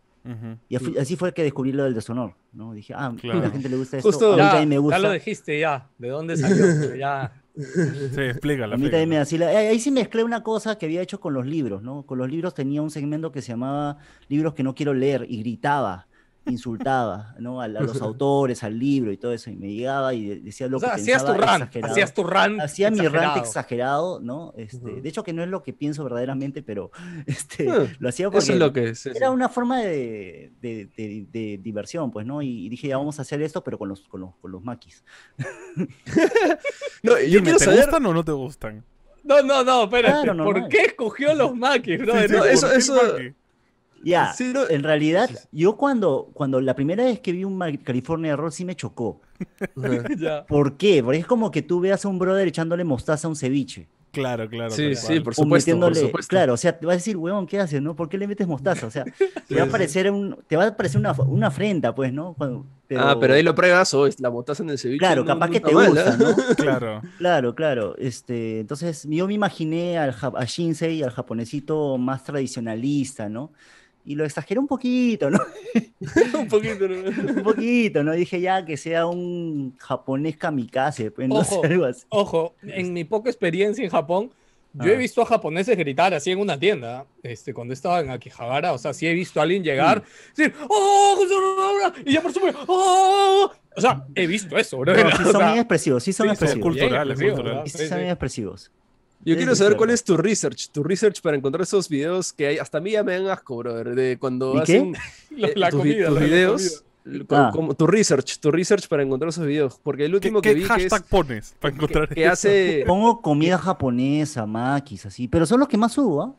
A: Y así, fue que descubrí lo del deshonor, ¿no? Dije, ah, a la gente le gusta esto, Justo, a mí me gusta. Ya lo
B: dijiste, ya, ¿de dónde salió?
C: ya. Sí, explícala. A
A: eh, ahí sí mezclé una cosa que había hecho con los libros, ¿no? Con los libros tenía un segmento que se llamaba Libros que no quiero leer y gritaba insultaba ¿no? a, los autores, al libro y todo eso, y me llegaba y decía lo o sea, que hacías Tu rant, Hacías tu rant. Hacía mi rant exagerado, ¿no? Este, De hecho, que no es lo que pienso verdaderamente, pero este, eh, lo hacía porque era una forma de, de, diversión, pues, ¿no? Y, dije, ya vamos a hacer esto, pero con los, con los, los maquis. ¿Te gustan o no te gustan?
B: No, no, no, espérate. ¿Por qué escogió los maquis,
A: eso, eso, ya, en realidad, yo cuando, cuando la primera vez que vi un California Roll sí me chocó. ¿Por qué? Porque es como que tú veas a un brother echándole mostaza a un ceviche.
C: Claro, claro. Sí, sí, por supuesto, por supuesto,
A: Claro, o sea, te va a decir, huevón, ¿qué haces? No? ¿Por qué le metes mostaza? O sea, te va a parecer, te va a parecer una, una afrenta, pues, ¿no? Ah, pero ahí lo
D: pruebas, o oh, la mostaza en el ceviche. Claro, capaz que te gusta, ¿eh? ¿no? claro.
A: Claro, claro. Este, entonces, yo me imaginé al, a Shinsei, al japonesito más tradicionalista, ¿no? y lo exageré un poquito, ¿no? un poquito, ¿no? un poquito, ¿no? Dije ya que sea un japonés kamikaze, pues, ojo, sé, algo así. Ojo,
B: en mi poca experiencia en Japón, yo he ah. visto a japoneses gritar así en una tienda, este, cuando estaba en Akihabara, o sea, sí he visto a alguien llegar, mm. decir, ¡Oh! Y ya por supuesto, ¡Oh! O sea, he visto eso, bro. Pero sí son o bien
D: expresivos,
A: sí son expresivos.
B: Sí, son bien
D: expresivos. Yo quiero saber cuál es tu research, tu research para encontrar esos videos que Hasta a mí ya me dan asco, brother, de cuando hacen la, comida, videos. tu research, tu research para encontrar esos videos. Porque el último que ¿qué vi. hashtag pones para encontrar que, hace...
A: Pongo comida japonesa, maquis, así. Pero son los que más subo, ¿ah?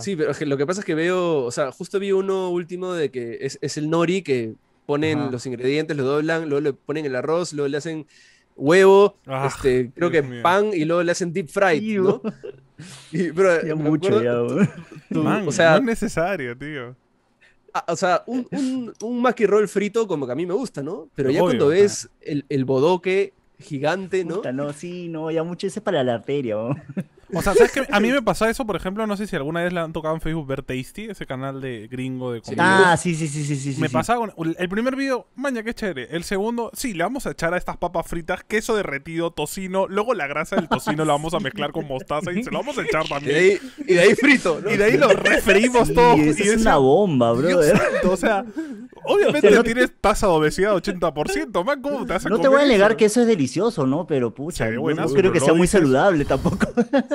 D: Sí, pero lo que pasa es que veo, o sea, justo vi uno último de que es, el nori que ponen los ingredientes, lo doblan, luego le ponen el arroz, luego le hacen huevo, ah, este, creo que pan y luego le hacen deep fried, ¿no? Y, pero, mucho
A: o sea, no
D: necesario, tío. o sea, un, un, un roll frito como que a mí me gusta, ¿no? Pero ya cuando ves el, bodoque gigante,
A: ¿no? no, sí, no, ya mucho ese es para la arteria, ¿no? O sea, ¿sabes
C: qué? A mí me pasa eso, por ejemplo, no sé si alguna vez le han tocado en Facebook ver Tasty, ese canal de gringo de comida. Ah, sí, sí, sí, sí, sí. Me pasa el primer video, maña, qué chévere. El segundo, sí, le vamos a echar a estas papas fritas queso derretido, tocino, luego la grasa del tocino la vamos a mezclar con mostaza y se lo vamos a echar también. Y de ahí, frito, Y de ahí lo refrimos todo. Y es una bomba, bro. o sea, obviamente no tienes tasa de obesidad 80%, man, ¿cómo te No te voy a negar
A: que eso es delicioso, ¿no? Pero pucha, no, creo que sea muy saludable tampoco.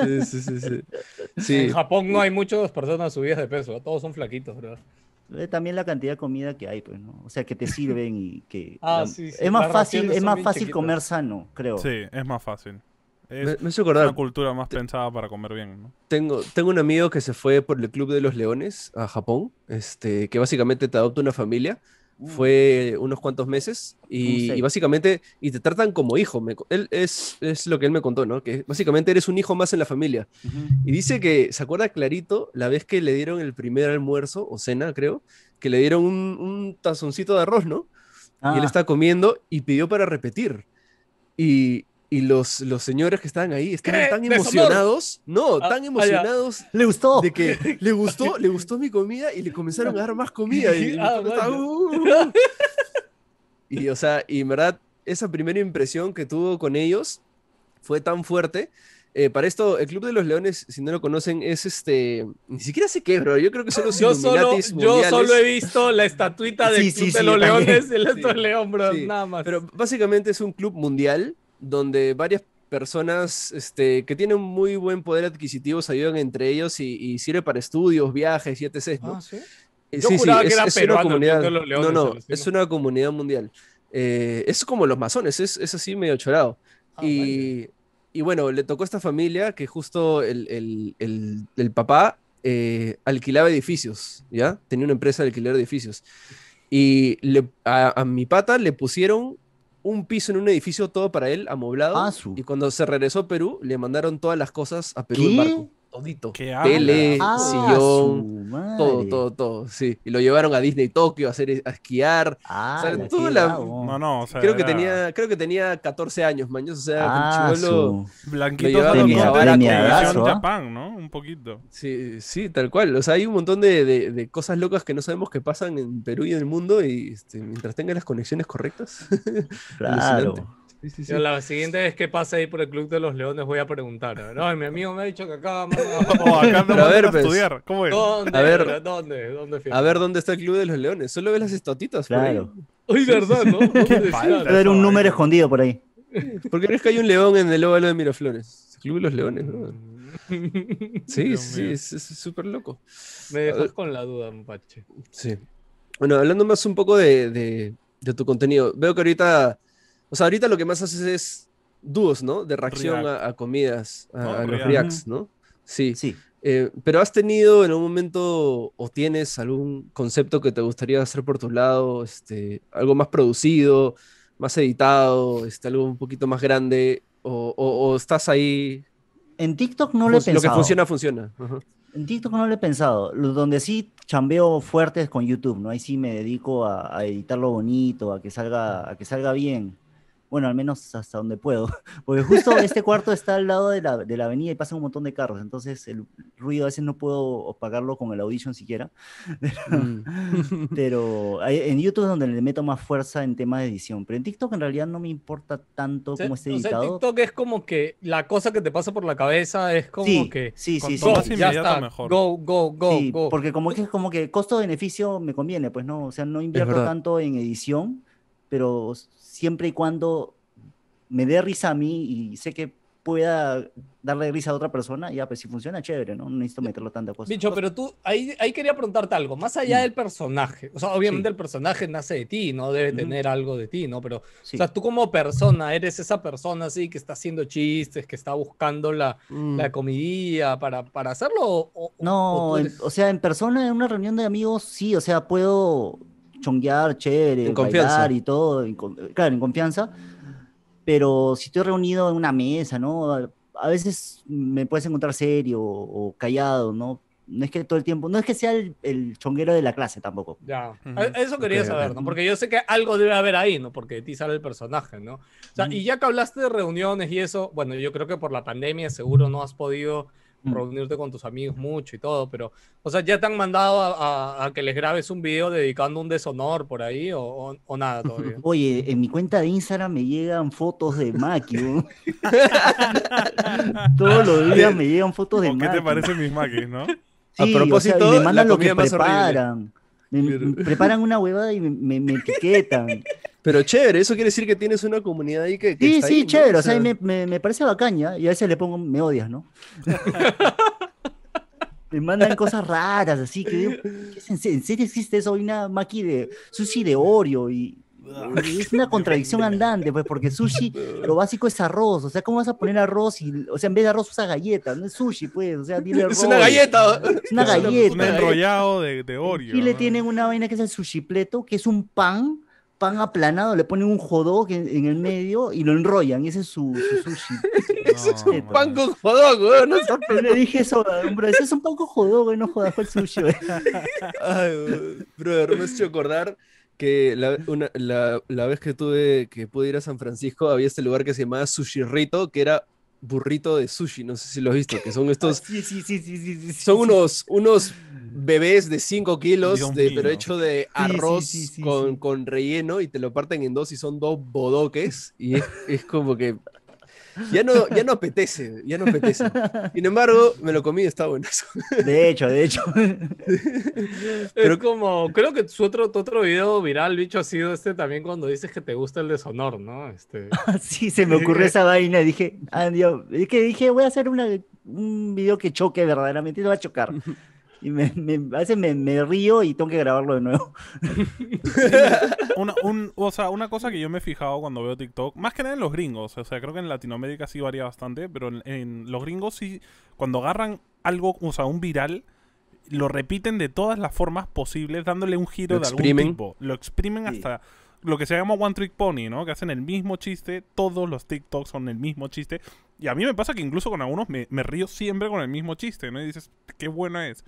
A: Sí, sí, sí, En
C: Japón
B: no hay muchas personas subidas de peso, todos son flaquitos, ¿verdad?
A: Eh, también la cantidad de comida que hay, pues, ¿no? O sea, que te sirven y que... Ah, es más fácil, es más fácil comer sano, creo. Sí,
C: es más fácil. Es me, una cultura más pensada para comer bien, ¿no? Tengo, tengo un
D: amigo que se fue por el Club de los Leones a Japón, este, que básicamente te adopta una familia fue unos cuantos meses y, básicamente, y te tratan como hijo. él es, es, lo que él me contó, ¿no? Que básicamente eres un hijo más en la familia. Y dice que, ¿se acuerda clarito la vez que le dieron el primer almuerzo o cena, creo? Que le dieron un, tazoncito de arroz, ¿no? Y él ah. está comiendo y pidió para repetir. Y, y los, los señores que estaban ahí estaban tan emocionados, no, ah, tan ah, emocionados. le gustó. De que le gustó, le gustó mi comida y le comenzaron a dar más comida. Y, ah, uh. y o sea, y en verdad, esa primera impresión que tuvo con ellos fue tan fuerte. Eh, para esto, el Club de los Leones, si no lo conocen, es este. Ni siquiera sé qué, bro. Yo creo que son los solo, Yo solo he
B: visto la estatuita del Club de los Leones, León, bro. Nada
D: más. Pero básicamente es un club mundial donde varias personas este, que tienen muy buen poder adquisitivo se ayudan entre ellos y, y sirve para estudios, viajes y etc. Ah, eh,
A: es, No, no,
D: es una comunidad mundial. Eh, es como los masones, es, es así medio chorado. Ah, y, bueno, le tocó a esta familia que justo el, papá eh, alquilaba edificios, ¿ya? Tenía una empresa de alquiler de edificios. Y a mi pata le pusieron un piso en un edificio todo para él, amoblado. Ah, y cuando se regresó a Perú, le mandaron todas las cosas a Perú en barco. Todito. Tele, ah, sillón, todo, todo, todo. Sí. Y lo llevaron a Disney Tokio a, hacer, esquiar. Ah, No, no, creo, que tenía, creo que tenía 14 años, mañoso. O sea, ah, chulo. Blanquito lo a ¿eh?
C: Japón, ¿no? Un poquito. Sí,
D: tal cual. O sea, hay un montón de, cosas locas que no sabemos que pasan en Perú y en el mundo. Y este, mientras tengan las conexiones correctas. claro
B: la siguiente vez que pase ahí por el Club de los Leones voy a preguntar. No, mi amigo me ha dicho que acá, vamos a,
D: pues, estudiar. ¿Cómo es? ¿Dónde, a ver, ¿dónde, dónde, a ver dónde está el Club de los Leones. Solo ves las estatitas Claro. Uy, verdad, ¿no? Debe haber un
A: número escondido por ahí.
D: ¿Por qué crees que hay un león en el óvalo de Miraflores? El Club de los Leones, ¿no? Sí, sí, es
B: súper loco. Me dejas ah, con la duda, Pache. Sí.
D: Bueno, hablando más un poco de, de tu contenido, veo que ahorita o sea, ahorita lo que más haces es dúos, ¿no? De reacción a, comidas, a, los reacts, ¿no? Sí. Eh, pero has tenido en algún momento o tienes algún concepto que te gustaría hacer por tu lado, este, algo más producido, más editado, este, algo un poquito más grande, o, estás ahí. En TikTok
A: no lo he pensado. Lo que funciona, funciona. En TikTok no lo he pensado. Donde sí chambeo fuerte es con YouTube, ¿no? Ahí sí me dedico a, a editarlo bonito, a que salga, a que salga bien. Bueno, al menos hasta donde puedo. Porque justo este cuarto está al lado de la, de la avenida y pasan un montón de carros. Entonces el ruido a veces no puedo pagarlo con el audition siquiera. Pero, mm. en YouTube es donde le meto más fuerza en temas de edición. Pero en TikTok en realidad no me importa tanto como este esté editado. O
B: TikTok es como que la cosa que te pasa por la cabeza es como que. Sí, sí, sí. Ya está. Mejor.
A: Go, go, go, Porque como que es como que costo-beneficio me conviene, pues no. O sea, no invierto tanto en edición pero siempre y cuando me dé risa a mí y sé que pueda darle risa a otra persona, ya, pues si funciona, chévere, ¿no? No necesito meterlo tanta cosa.
B: Bicho, pero tú, ahí, quería preguntarte algo, más allá mm. del personaje, o sea, obviamente el personaje nace de ti, ¿no? Debe tener algo de ti, ¿no? Pero, o sea, tú como persona, eres esa persona así que está haciendo chistes, que está buscando la, la mm. comidilla para, para hacerlo.
A: no, o sea, en persona, en una reunión de amigos, sí, o sea, puedo chonguear, chévere, bailar y todo, claro, en confianza. Pero si estoy reunido en una mesa, ¿no? A veces me puedes encontrar serio o, callado, ¿no? No es que todo el tiempo, no es que sea el, chonguero de la clase tampoco.
B: Ya, eh, eso quería saber, ¿no? Porque yo sé que algo debe haber ahí, ¿no? Porque de ti sale el personaje, ¿no? O sea, y ya que hablaste de reuniones y eso, bueno, yo creo que por la pandemia seguro no has podido Mm. reunirte con tus amigos mucho y todo, pero, o sea, ¿ya te han mandado a, que les grabes un video dedicando un deshonor por ahí o, nada todavía?
A: Oye, en mi cuenta de Instagram me llegan fotos de Maki. ¿no? Todos los días me llegan fotos de Maki. ¿Qué te parecen mis Maquis, no? a propósito, o sea, y me mandan lo que preparan. Me, preparan una huevada y me,
D: etiquetan. Pero chévere, eso quiere decir que tienes una comunidad ahí que. que sí, sí, chévere. O sea, Me,
A: me, parece bacaña Y a veces le pongo, me odias, ¿no? me mandan cosas raras, así que. en, serio existe eso? Hay una maqui de sushi de Oreo y es una contradicción andante, pues, porque sushi, lo básico es arroz. O sea, ¿cómo vas a poner arroz? Y, o sea, en vez de arroz usa galletas, no es sushi, pues. O sea, dile arroz. Es una galleta. Es una galleta. Un enrollado de, de Oreo. Y le tienen una vaina que es el sushi pleto, que es un pan pan aplanado, le ponen un jodó en, en, el medio y lo enrollan. ese es su, sushi. Este, ese es un pan con jodó güey No Le dije eso, hombre. Ese es un pan con jodog, no jodas, con el sushi,
D: Ay, bro, me has acordar que la, vez que tuve que pude ir a San Francisco había este lugar que se llamaba Sushirito, que era burrito de sushi, no sé si lo has visto, que son ah, estos... sí, sí,
A: sí,
D: Son unos, unos bebés de 5 kilos, pero hecho de arroz con, relleno y te lo parten en dos y son dos bodoques y es como que ya no, apetece, ya no apetece. Sin embargo, me lo comí y está eso.
A: De hecho, de hecho.
B: Pero como, creo que su otro, tu otro video viral, bicho, ha sido este también cuando dices que te gusta el deshonor, ¿no? Este.
A: Ah, sí, se me ocurrió esa vaina. Dije, ah, Dios, es que dije, voy a hacer una, un video que choque verdaderamente, no va a chocar. Y me, me, a veces me, río y tengo que grabarlo de nuevo.
C: una, o sea, una cosa que yo me he fijado cuando veo TikTok, más que nada en los gringos, o sea, creo que en Latinoamérica sí varía bastante, pero en, los gringos sí, cuando agarran algo, o sea, un viral, lo repiten de todas las formas posibles, dándole un giro de algún tipo. Lo exprimen hasta, lo que se llama One Trick Pony, ¿no? Que hacen el mismo chiste, todos los TikToks son el mismo chiste. Y a mí me pasa que incluso con algunos me, río siempre con el mismo chiste, ¿no? Y dices, qué bueno es.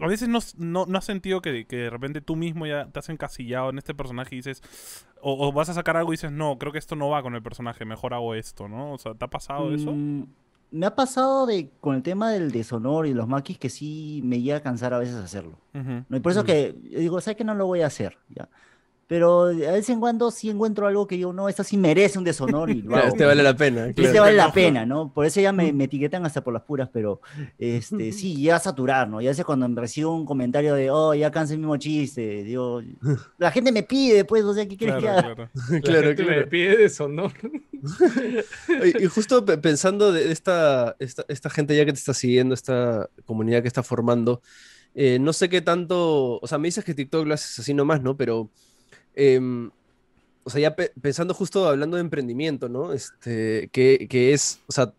C: A veces no, no, has sentido que, que, de repente tú mismo ya te has encasillado en este personaje y dices, o, vas a sacar algo y dices, no, creo que esto no va con el personaje, mejor hago esto, ¿no? O sea, ¿te ha pasado eso? Mm,
A: me ha pasado de, con el tema del deshonor y los maquis que sí me llega a cansar a veces hacerlo.
C: ¿No? Y por eso que
A: digo, ¿sabes que no lo voy a hacer? ¿ya? pero de vez en cuando sí encuentro algo que yo, no, esta sí merece un deshonor y Este vale
D: la pena. Este vale la pena,
A: ¿no? Por eso ya mm. me, etiquetan hasta por las puras, pero este, sí, ya saturar, ¿no? Ya sé cuando recibo un comentario de, oh, ya cansa el mismo chiste, digo, la gente me pide, pues, o sea, ¿qué quieres claro, que haga? Claro, claro. me
B: pide deshonor. y
D: justo pensando de esta, esta, gente ya que te está siguiendo, esta comunidad que está formando, eh, no sé qué tanto, o sea, me dices que TikTok lo haces así nomás, ¿no? Pero Em, o sea, ya pensando justo hablando de emprendimiento, ¿no? Este, que, que, es, o sea,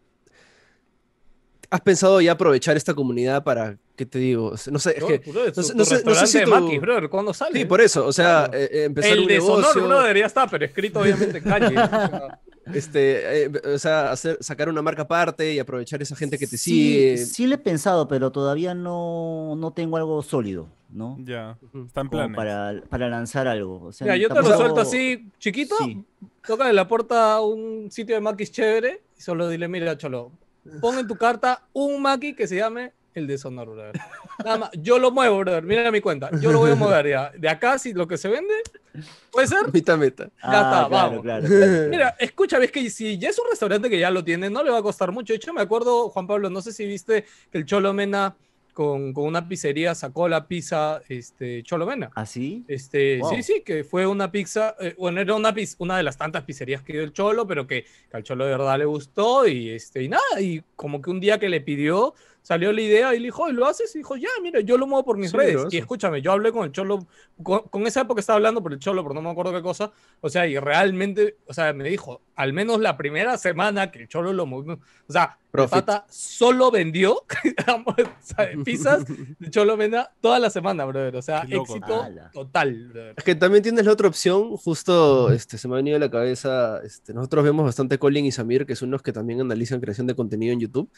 D: ¿has pensado ya aprovechar esta comunidad para, qué te digo? No sé, es que... No, sé, de
B: brother, ¿cuándo sale? Sí, por eso, o sea,
D: empezar a eh, eh, empezar El un deshonor negocio... está,
A: debería estar, pero escrito
B: obviamente en calle. este, eh, o sea,
D: hacer, sacar una marca aparte y aprovechar esa gente que te sí, sigue. Sí,
A: le he pensado, pero todavía no, no tengo algo sólido. ¿no? Ya, están plan Para, para lanzar algo. yo te lo suelto así,
B: chiquito, toca en la puerta un sitio de maquis chévere y solo dile, mira, cholo, pon en tu carta un maquis que se llame el Deshonor, brother. Nada más, yo lo muevo, brother. Mira mi cuenta. Yo lo voy a mover ya. De acá, si lo que se vende, puede ser.
D: Pita meta. Ya está, ah, vamos.
B: Mira, escucha, ves que si ya es un restaurante que ya lo tiene, no le va a costar mucho. De hecho, me acuerdo, Juan Pablo, no sé si viste que el Cholo Mena con, una pizzería, sacó la pizza este, Cholovena. ¿Ah, sí? Este, Sí, sí, que fue una pizza, eh, bueno, era una, una de las tantas pizzerías que dio el Cholo, pero que, que, al Cholo de verdad le gustó y, este, y nada, y como que un día que le pidió, salió la idea y le dijo, ¿lo haces? Y dijo, ya, mira, yo lo muevo por mis redes. Y escúchame, yo hablé con el Cholo, con, esa época estaba hablando por el Cholo, pero no me acuerdo qué cosa. O sea, y realmente, o sea, me dijo, al menos la primera semana que el Cholo lo movió, o sea, Profata solo vendió pizzas, el Cholo venda toda la semana, brother. O sea, éxito total, Es que también tienes la otra
D: opción, justo este, se me ha venido a la cabeza, este, nosotros vemos bastante Colin y Samir, que son los que también analizan creación de contenido en YouTube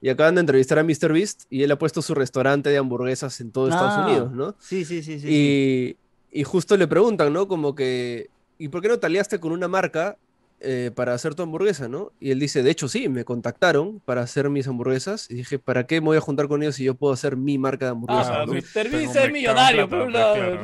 D: y acaban de entrevistar a Mr. Beast y él ha puesto su restaurante de hamburguesas en todo Estados ah. Unidos, ¿no? Sí, sí, sí, sí. Y, justo le preguntan, ¿no? Como que, ¿y por qué no aliaste con una marca? Eh, para hacer tu hamburguesa, ¿no? Y él dice, de hecho sí, me contactaron para hacer mis hamburguesas. Y dije, ¿para qué me voy a juntar con ellos si yo puedo hacer mi marca de hamburguesas? Ah,
B: ¿no? millonario, pues,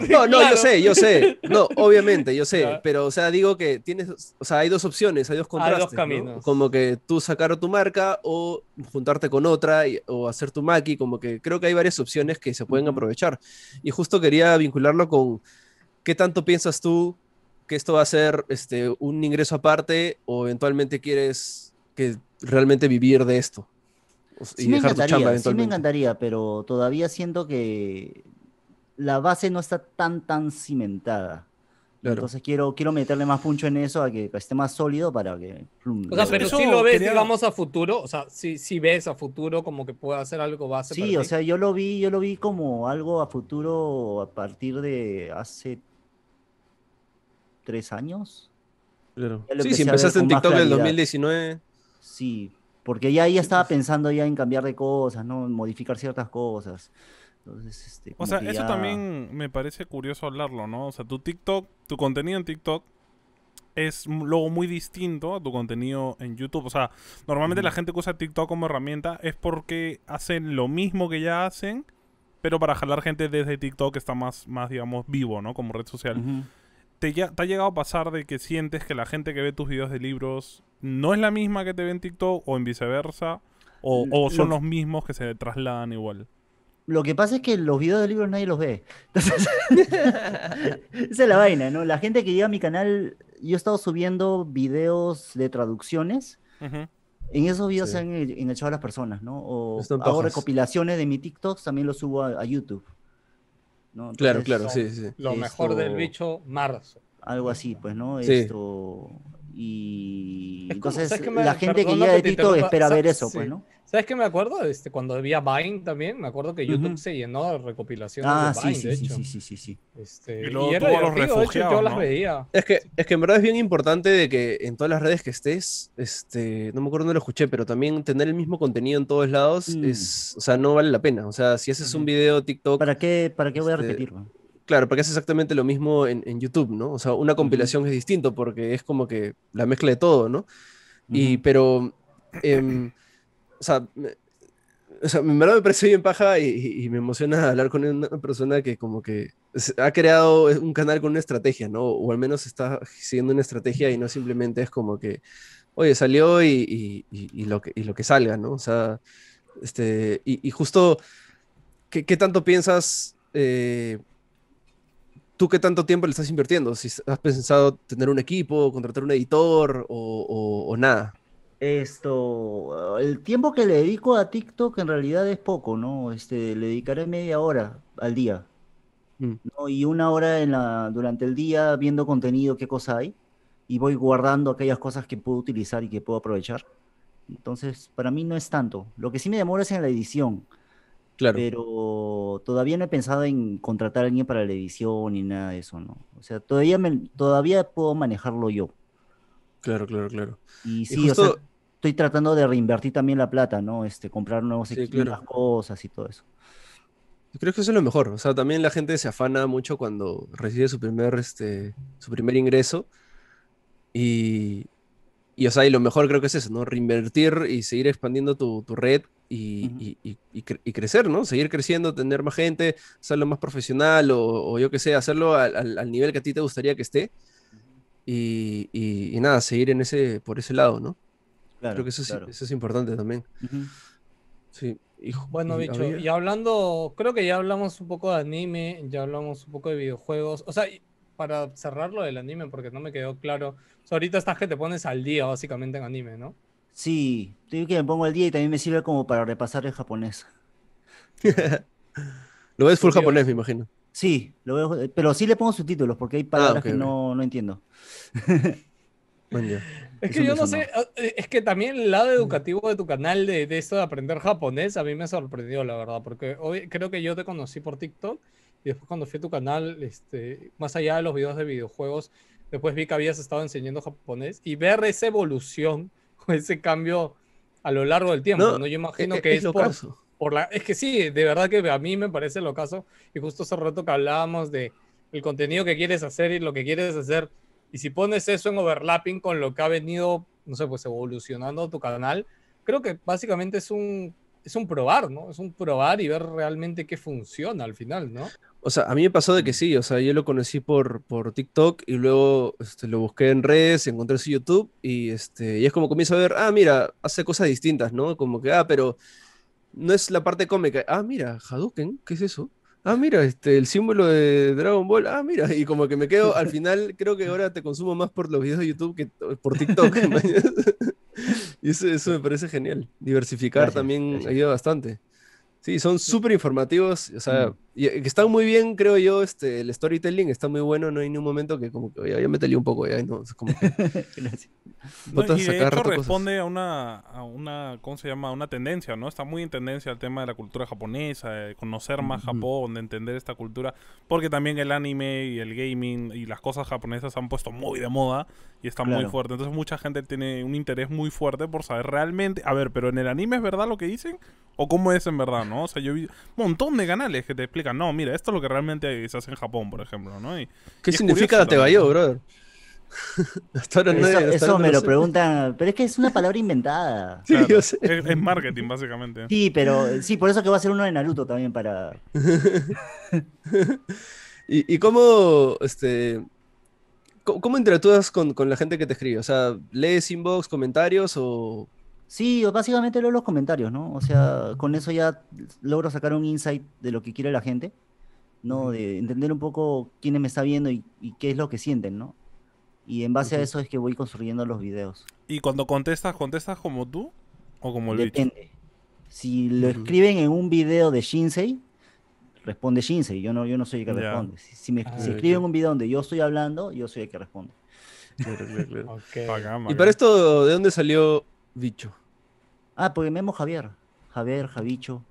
B: no. No, yo sé, yo sé.
D: No, obviamente, yo sé. Pero, o sea, digo que tienes, o sea, hay dos opciones, hay dos contrastes. Hay dos caminos. Como que tú sacar tu marca o juntarte con otra o hacer tu maqui, como que creo que hay varias opciones que se pueden aprovechar. Y justo quería vincularlo con, ¿qué tanto piensas tú esto va a ser este, un ingreso aparte o eventualmente quieres que realmente vivir de esto? Y me dejar encantaría, tu chamba sí me
A: encantaría, pero todavía siento que la base no está tan, tan cimentada. Entonces quiero, quiero meterle más puncho en eso a que esté más sólido para que... o sea, pero si lo ves,
B: digamos, a futuro, o sea, si, si ves a futuro como que pueda hacer algo base. Sí, o sea,
A: yo lo vi, yo lo vi como algo a futuro a partir de hace tres años. Sí, si empezaste en TikTok en el 2019. Sí, porque ya, ya estaba pensando ya en cambiar de cosas, ¿no? En Modificar ciertas cosas. Entonces, este, o sea, eso
C: también me parece curioso hablarlo, ¿no? O sea, tu TikTok, tu contenido en TikTok es luego muy distinto a tu contenido en YouTube. O sea, normalmente la gente que usa TikTok como herramienta es porque hacen lo mismo que ya hacen, pero para jalar gente desde TikTok que está más, más digamos, vivo, ¿no? Como red social te, ha llegado a pasar de que sientes que la gente que ve tus videos de libros no es la misma que te ve en TikTok o en viceversa? ¿O, son los mismos que se trasladan igual?
A: Lo que pasa es que los videos de libros nadie los ve. esa es la vaina, ¿no? La gente que llega a mi canal, yo he estado subiendo videos de traducciones. En esos videos se han enganchado a las personas, ¿no? O hago recopilaciones de mi TikTok, también los subo a YouTube. ¿no? claro, claro, sí, sí. Lo mejor del bicho, marzo. Algo así, pues, ¿no? Esto. Y entonces la gente que llega de Tito espera ver eso, pues,
B: ¿no? ¿Sabes qué me acuerdo? Este, cuando había Vine también, me acuerdo que YouTube se llenó de recopilaciones ah, de Vine, sí, de sí, hecho. Sí, sí, sí, sí. Este, y, luego los refugiados,
D: Es que, es que en verdad es bien importante de que en todas las redes que estés, este, no me acuerdo dónde lo escuché, pero también tener el mismo contenido en todos lados, mm. es, o sea, no vale la pena. O sea, si haces un video TikTok... ¿Para qué, para qué voy a este, repetirlo? Claro, porque es exactamente lo mismo en, YouTube, ¿no? O sea, una compilación es distinto porque es como que la mezcla de todo, ¿no? Y, pero... Em, o sea, me, o sea, en me parece bien paja y, me emociona hablar con una persona que como que ha creado un canal con una estrategia, ¿no? O al menos está siguiendo una estrategia y no simplemente es como que, oye, salió y, lo, que, salga, ¿no? O sea, este, y, justo, ¿qué, tanto piensas? Eh, ¿Tú qué tanto tiempo le estás invirtiendo? Si
A: has pensado tener un equipo, contratar un editor o, o nada. Esto, el tiempo que le dedico a TikTok en realidad es poco, ¿no? Este, le dedicaré media hora al día. Mm. ¿no? Y una hora en la, durante el día viendo contenido, qué cosa hay. Y voy guardando aquellas cosas que puedo utilizar y que puedo aprovechar. Entonces, para mí no es tanto. Lo que sí me demora es en la edición. Claro. Pero todavía no he pensado en contratar a alguien para la edición ni nada de eso, ¿no? O sea, todavía, me, todavía puedo manejarlo yo. Claro, claro, claro. Y sí, estoy tratando de reinvertir también la plata, ¿no? Este, comprar nuevos equipos, las cosas y todo eso.
D: creo que eso es lo mejor. O sea, también la gente se afana mucho cuando recibe su primer, este, su primer ingreso. Y, o sea, lo mejor creo que es eso, ¿no? Reinvertir y seguir expandiendo tu, red y, crecer, ¿no? Seguir creciendo, tener más gente, hacerlo más profesional o, yo qué sé, hacerlo al, nivel que a ti te gustaría que esté. Y, nada, seguir en ese, por ese lado, ¿no? Creo que eso, es, importante también. bueno, y bicho,
B: y hablando, creo que ya hablamos un poco de anime, ya hablamos un poco de videojuegos. O sea, para cerrar lo del anime, porque no me quedó claro. ahorita estás que te pones al día, básicamente, en anime, ¿no?
A: Sí, yo que me pongo al día y también me sirve como para repasar el japonés. lo ves full japonés, me imagino. Sí, lo pero sí le pongo subtítulos porque hay ah, palabras que No, no entiendo. Es que yo no sé,
B: eh, es que también el lado educativo de tu canal de, de, esto de aprender japonés a mí me sorprendió, la verdad, porque hoy creo que yo te conocí por TikTok y después cuando fui a tu canal, este, más allá de los videos de videojuegos, después vi que habías estado enseñando japonés y ver esa evolución o ese cambio a lo largo del tiempo, ¿no? Yo imagino e-, que es, por, la... Es que sí, de verdad que a mí me parece lo caso y justo hace rato que hablábamos de el contenido que quieres hacer y lo que quieres hacer y si pones eso en overlapping con lo que ha venido, no sé, pues evolucionando tu canal, creo que básicamente es un, es un probar, ¿no? Es un probar y ver realmente qué funciona al final, ¿no?
D: O sea, a mí me pasó de que sí, o sea, yo lo conocí por, por TikTok y luego este, lo busqué en redes, encontré su YouTube y, este, y es como comienzo a ver, ah, mira, hace cosas distintas, ¿no? Como que, ah, pero no es la parte cómica. Ah, mira, Hadouken, ¿qué es eso? ah, mira, este, el símbolo de Dragon Ball, ah, mira, y como que me quedo, al final creo que ahora te consumo más por los videos de YouTube que por TikTok. y eso, me parece genial. Diversificar también ayuda bastante. Sí, son súper informativos, o sea, mm. Está muy bien, creo yo, este, el storytelling está muy bueno, no hay ni un momento que como que, ya me talí un poco, ya, no, como y de responde
C: a una, a una, ¿cómo se llama? una tendencia, ¿no? Está muy en tendencia el tema de la cultura japonesa, de eh, conocer más Japón, de entender esta cultura, porque también el anime y el gaming y las cosas japonesas se han puesto muy de moda y está muy fuerte. Entonces mucha gente tiene un interés muy fuerte por saber realmente, a ver, pero en el anime es verdad lo que dicen o cómo es en verdad, ¿no? O sea, yo vi un montón de canales que te explican no, mira, esto es lo que realmente se hace en Japón, por ejemplo, ¿no? ¿Qué significa te Tebayo,
A: brother? eso, me lo, preguntan, pero es que es una palabra inventada. Sí,
C: Es, marketing, básicamente. Sí, pero sí,
A: por eso que va a ser uno de Naruto también para.
D: ¿Y, cómo este cómo, interactúas con, con, la gente que te escribe? O sea, ¿lees inbox, comentarios o,
A: Sí, o básicamente leo los comentarios, ¿no? O sea, con eso ya logro sacar un insight de lo que quiere la gente, ¿no? De entender un poco quién me está viendo y, qué es lo que sienten, ¿no? Y en base a eso es que voy construyendo los videos.
C: ¿Y cuando contestas, contestas como tú
A: o como el Depende. Si lo escriben en un video de Shinsei, responde Shinsei. Yo no, yo no soy el que responde. Si, me ah, si escriben un video donde yo estoy hablando, yo soy el que responde. Y para ¿eh? esto, ¿de dónde salió Bicho. Ah, porque Memo Javier. Javier, Javicho.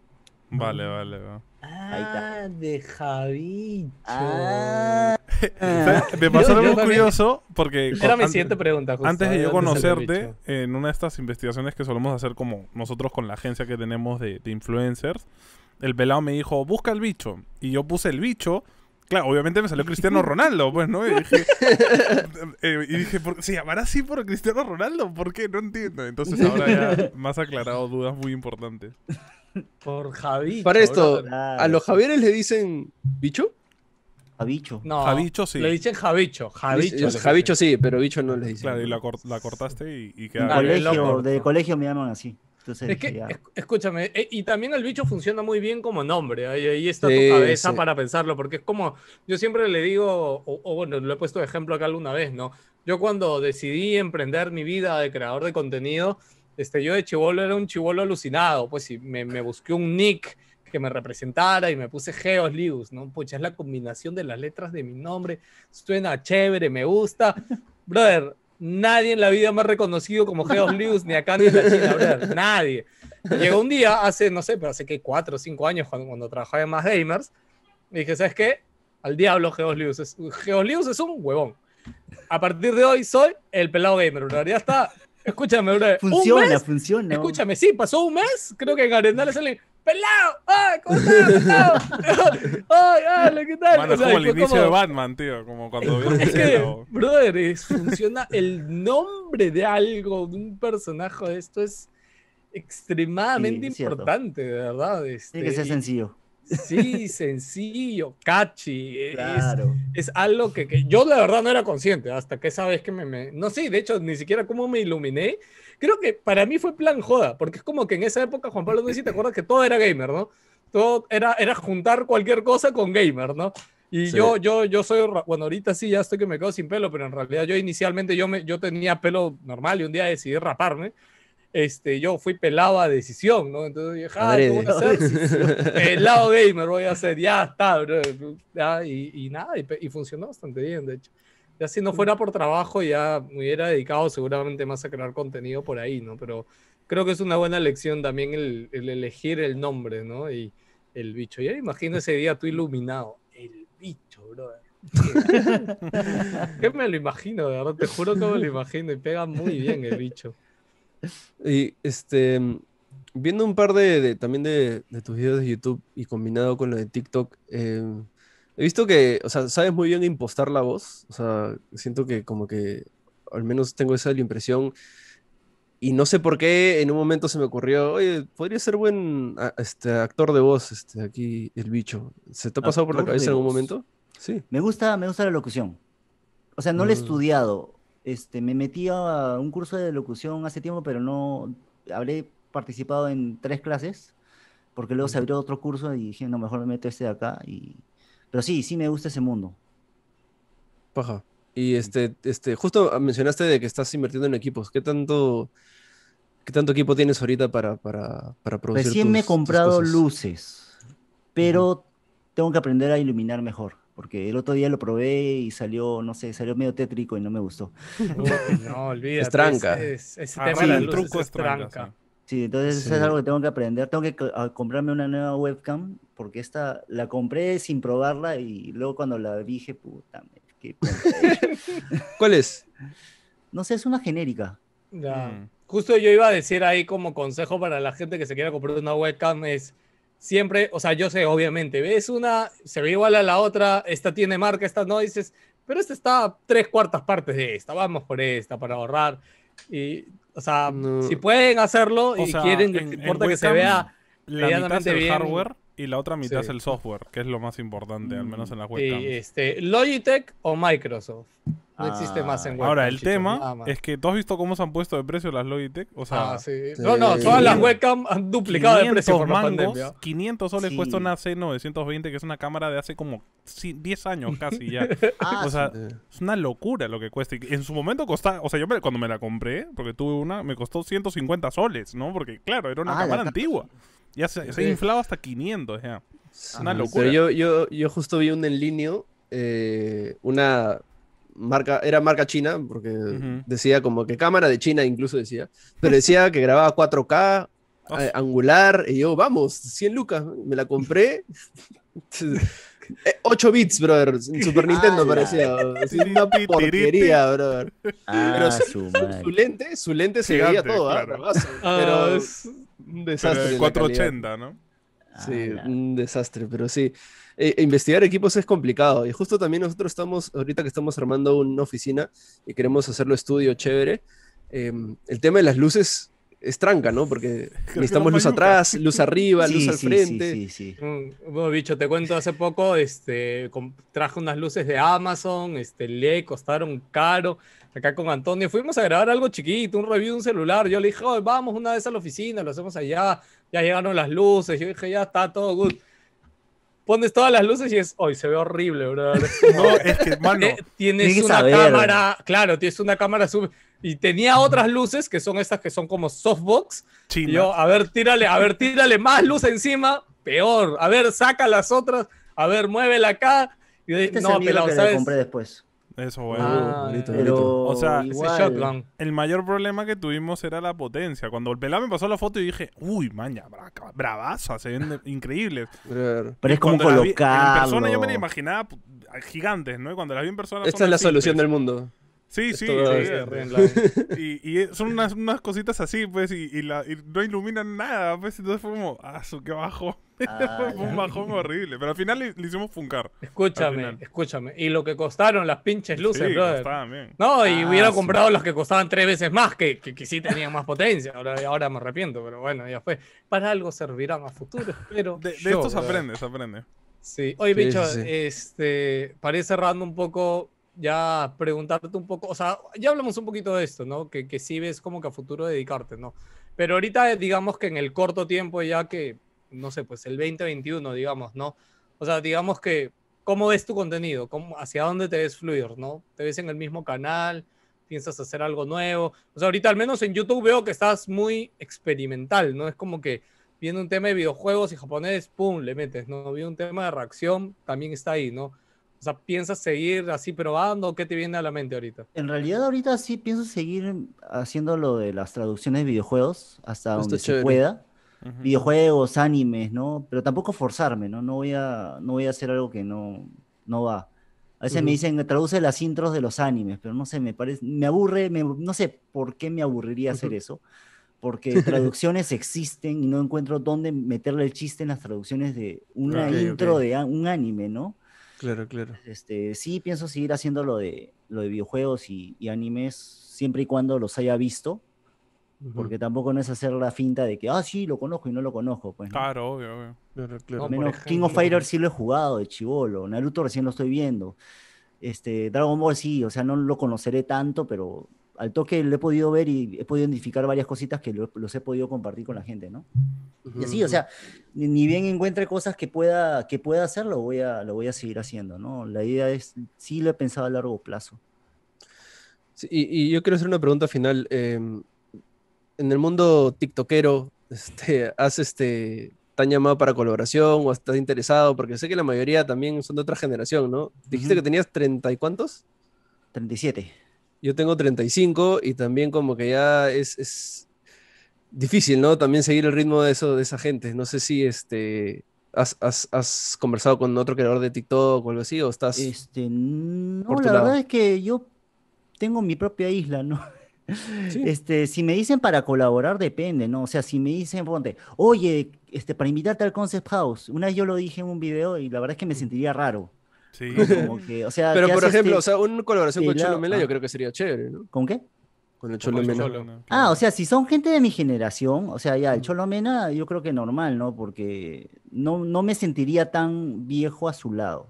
A: Vale, vale, va. Ah, de Javicho.
C: Ah. Me pasó algo curioso porque... Era mi siguiente pregunta. antes de yo conocerte, en una de estas investigaciones que solemos hacer como nosotros con la agencia que tenemos de, de influencers, el pelado me dijo, busca el bicho. Y yo puse el bicho Claro, obviamente me salió Cristiano Ronaldo, pues, ¿no? Y dije, eh, ¿se llamará así por Cristiano Ronaldo? ¿Por qué? No entiendo. Entonces ahora ya más aclarado dudas muy importantes. Por Javi. Para esto, ¿a los
D: Javieres le dicen bicho? Javicho. No. Javicho sí. Le dicen
C: Javicho. Javicho, Javicho sí, pero bicho no le dicen. Claro, y la, cortaste y, y Colegio, de
A: colegio me llaman así es que,
B: escúchame, e, y también el bicho funciona muy bien como nombre, ahí, está tu cabeza para pensarlo, porque es como, yo siempre le digo, o, bueno, lo he puesto de ejemplo acá alguna vez, ¿no? Yo cuando decidí emprender mi vida de creador de contenido, este, yo de chivolo era un chivolo alucinado, pues sí, me, busqué un nick que me representara y me puse Geos ¿no? Pucha, es la combinación de las letras de mi nombre, suena chévere, me gusta. Brother, Nadie en la vida más reconocido como Geos Lewis, ni acá ni en la China, Nadie. Llegó un día, hace, no sé, pero hace que cuatro o cinco años, cuando, trabajaba en Más Gamers, me dije, ¿sabes qué? Al diablo Geos Lewis. Es, Lewis es un huevón. A partir de hoy soy el pelado gamer, brother. Ya está. Escúchame, brother. Funciona, funciona. Escúchame, sí, pasó un mes. Creo que en sale ¡Pelao! ¡Ay, cómo estás,
C: ¡Ay, ay, qué tal! es como el inicio de Batman, tío. Como cuando vio Es que,
B: brother, funciona el nombre de algo, de un personaje esto es extremadamente importante, de verdad. Este, Tiene que este, ser sencillo. Sí, sencillo, catchy. E, claro. Es, algo que, yo la verdad no era consciente hasta que esa vez que me, No sé, de hecho, ni siquiera cómo me iluminé. Creo que para mí fue plan joda, porque es como que en esa época, Juan Pablo, no te acuerdas que todo era gamer, ¿no? Todo era, era juntar cualquier cosa con gamer, ¿no? Y yo, yo, yo soy, bueno, ahorita sí ya estoy que me quedo sin pelo, pero en realidad yo inicialmente yo, me, yo tenía pelo normal y un día decidí raparme este, yo fui pelado a decisión, ¿no? Entonces dije, ah, ¿qué voy a hacer? pelado gamer voy a hacer, ya está, bro. y, nada, y, funcionó bastante bien, de hecho. Ya si no fuera por trabajo, ya me hubiera dedicado seguramente más a crear contenido por ahí, ¿no? Pero creo que es una buena lección también el, elegir el nombre, ¿no? Y el bicho. Ya imagino ese día tú iluminado, el bicho, bro qué me lo imagino, de verdad, te juro que me lo imagino y pega muy bien el bicho. Y
D: este, mm, viendo un par de, también de, tus videos de YouTube y combinado con lo de TikTok, eh, he visto que, o sabes muy bien impostar la voz. O sea, siento que como que, al menos tengo esa impresión. Y no sé por qué en un momento se me ocurrió, oye, podría ser buen este, actor de voz, este, aquí el bicho. ¿Se te ha pasado por la cabeza en algún
A: momento? Sí. Me gusta, me gusta la locución. O sea, no he mm. estudiado. Este, me metí a un curso de locución hace tiempo, pero no habré participado en tres clases, porque luego se abrió otro curso y dije, no, mejor me meto este de acá. Y... Pero sí, sí me gusta ese mundo. Paja. Y
D: este, este, justo ah, mencionaste de que estás invirtiendo en equipos. ¿Qué tanto, qué tanto equipo tienes ahorita para, para,
A: para producir? Recién me he comprado luces, pero tengo que aprender a iluminar mejor porque el otro día lo probé y salió, no sé, salió medio tétrico y no me gustó. no, olvídate. Es tranca. ese ah, sí, el truco es, tranca. Sí, entonces eso es algo que tengo que aprender. Tengo que comprarme una nueva webcam porque esta la compré sin probarla y luego cuando la vi dije, puta, qué ¿Cuál es? No sé, es una genérica. Mm.
B: Justo yo iba a decir ahí como consejo para la gente que se quiera comprar una webcam es siempre, o sea, yo sé, obviamente, ves una, se ve igual a la otra, esta tiene marca, esta no, dices, pero esta está tres cuartas partes de esta, vamos por esta para ahorrar. Y, o sea, si pueden hacerlo y quieren, en, importa que se vea la mitad es el hardware
C: y la otra mitad es el software, que es lo más importante, al menos en la webcam. Y este, Logitech o Microsoft. No existe más ah, en webcam. Ahora, el tema es que tú has visto cómo se han puesto de precio las Logitech. O sea, ah, sí. No, no, todas las webcam han duplicado de precio por 500 soles cuesta una C920, que es una cámara de hace como 10 años casi ya. Ah, o sea, es una locura lo que cuesta. en su momento costaba, o sea, yo cuando me la compré, porque tuve una, me costó 150 soles, ¿no? Porque, claro, era una ah, cámara antigua. Ya se, ha inflado hasta 500, ya. Es una locura. yo,
D: yo, justo vi un en línea, eh, una marca, era marca china, porque decía como que cámara de China incluso decía, pero decía que grababa 4K, eh, angular, y yo, vamos, 100 lucas, me la compré. 8 eh, bits, brother. Super Nintendo ah, parecía. una porquería, brother. pero ah, su, lente, su lente se veía todo, ah, Pero es un desastre. 480, ¿no? Sí, un desastre, pero sí. Eh, investigar equipos es complicado. Y justo también nosotros estamos, ahorita que estamos armando una oficina y queremos hacerlo estudio chévere, em, el tema de las luces es tranca, ¿no? Porque necesitamos luz atrás, luz arriba, luz al frente. Sí, sí,
B: sí. Mm, bicho, te cuento, hace poco este, traje unas luces de Amazon, este, le costaron caro. Acá con Antonio fuimos a grabar algo chiquito, un review de un celular. Yo le dije, vamos una vez a la oficina, lo hacemos allá. Ya llegaron las luces. Yo dije, ya está todo good pones todas las luces y es, hoy se ve horrible, bro. No, eh, tienes una cámara, claro, tienes una cámara sub y tenía otras luces que son estas que son como softbox. yo, a ver, tírale, a ver, tírale más luz encima, peor. A ver, saca las otras,
C: a ver, muévela acá. Y este no, que ¿sabes? compré
A: después. Eso, o sea, el
C: mayor problema que tuvimos era la potencia. Cuando el pelado me pasó la foto y dije, uy, maña, bravaza, se ven increíbles. Pero, es como colocar. En yo me imaginaba gigantes, ¿no? cuando las vi en persona. Esta es la solución del mundo. Sí, sí. Este y, son unas, cositas así, pues, y, no iluminan nada, pues, entonces fue como, ah, su, qué bajo. Ah, fue un bajón horrible, pero al final le, hicimos funcar. Escúchame, escúchame. Y lo que costaron las pinches luces, brother.
B: No, y ah, hubiera comprado las que costaban tres veces más, que, sí tenían más potencia. Ahora, ahora me arrepiento, pero bueno, ya fue. Para algo servirán a futuro, pero. De, esto se aprende, se
C: aprende. Sí, oye, bicho,
B: este, parece cerrando un poco ya preguntarte un poco, o sea, ya hablamos un poquito de esto, ¿no? Que, que sí ves como que a futuro dedicarte, ¿no? Pero ahorita digamos que en el corto tiempo ya que, no sé, pues el 2021, digamos, ¿no? O sea, digamos que, ¿cómo ves tu contenido? ¿Cómo, ¿Hacia dónde te ves fluir, ¿no? ¿Te ves en el mismo canal? ¿Piensas hacer algo nuevo? O sea, ahorita al menos en YouTube veo que estás muy experimental, ¿no? Es como que viendo un tema de videojuegos y japonés, ¡pum!, le metes, ¿no? Vi un tema de reacción, también está ahí, ¿no? O sea, ¿piensas seguir así probando o qué te viene a la mente ahorita?
A: En realidad ahorita sí pienso seguir haciendo lo de las traducciones de videojuegos hasta donde se pueda. Videojuegos, animes, ¿no? Pero tampoco forzarme, ¿no? No voy a, no voy a hacer algo que no, no va. A veces me dicen, traduce las intros de los animes, pero no sé, me parece, me aburre, no sé por qué me aburriría hacer eso, porque traducciones existen y no encuentro dónde meterle el chiste en las traducciones de una intro de un anime, ¿no? Claro, claro. Este, sí, pienso seguir haciendo lo de, lo de videojuegos y, animes siempre y cuando los haya visto. Porque tampoco no es hacer la finta de que, ah, sí, lo conozco y no lo conozco. Pues,
C: Claro, obvio, obvio. menos King of Fighters eh sí lo he
A: jugado de chivolo. Naruto recién lo estoy viendo. Este, Dragon Ball sí, o sea, no lo conoceré tanto, pero al toque lo he podido ver y he podido identificar varias cositas que los he podido compartir con la gente, ¿no? Y así, o sea, ni, bien encuentre cosas que pueda, que pueda hacer, lo voy, a, lo voy a seguir haciendo, ¿no? La idea es, sí lo he pensado a largo plazo.
D: y, yo quiero hacer una pregunta final. Em, en el mundo tiktokero, este, ¿has este, tan llamado para colaboración o estás interesado? Porque sé que la mayoría también son de otra generación, ¿no? Dijiste que tenías treinta y cuántos? siete. Yo tengo 35 y también como que ya es, difícil, ¿no? También seguir el ritmo de, eso, de esa gente. No sé si este, has, has, conversado con otro creador de TikTok o algo así, o estás... Este, no, la verdad es
A: que yo tengo mi propia isla, ¿no? Este, si me dicen para colaborar, depende, ¿no? O sea, si me dicen, ponte, oye, este, para invitarte al Concept House, una vez yo lo dije en un video y la verdad es que me sentiría raro. Sí. Como que, o sea, Pero por ejemplo, una colaboración con la... Cholo Mena yo ah.
D: creo que sería chévere, ¿no? ¿Con qué? Con el Cholo, Mena.
A: Ah, o sea, si son gente de mi generación, o sea, ya, el mm. Cholo Mena yo creo que normal, ¿no? Porque no, no me sentiría tan viejo a su lado.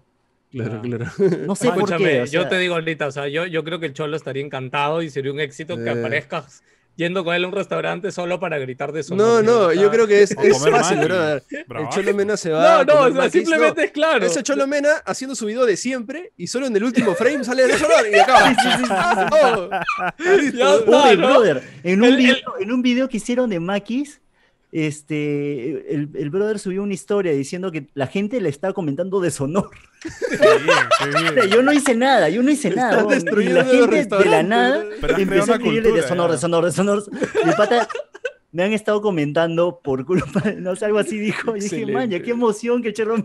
A: Claro, ah. claro. No sé por qué. Yo te
B: digo ahorita, o sea, yo, yo creo que el Cholo estaría encantado y sería un éxito que eh. aparezcas yendo con él a un restaurante solo para gritar de su No, no, yo creo
D: que es, es fácil, brother. El Cholo se va. No, no, simplemente es claro. Ese Cholo Mena haciendo su video de siempre y solo en el último frame sale de solo y acaba.
A: brother. En un, video, en un video que hicieron de Maquis este, el, brother subió una historia diciendo que la gente le está comentando deshonor. yo no hice nada, yo no hice nada. la gente de la nada empezó a escribirle deshonor, deshonor, ¿eh? deshonor, me han estado comentando por culpa, no sé, algo así dijo. Y dije, man, qué emoción que Cherro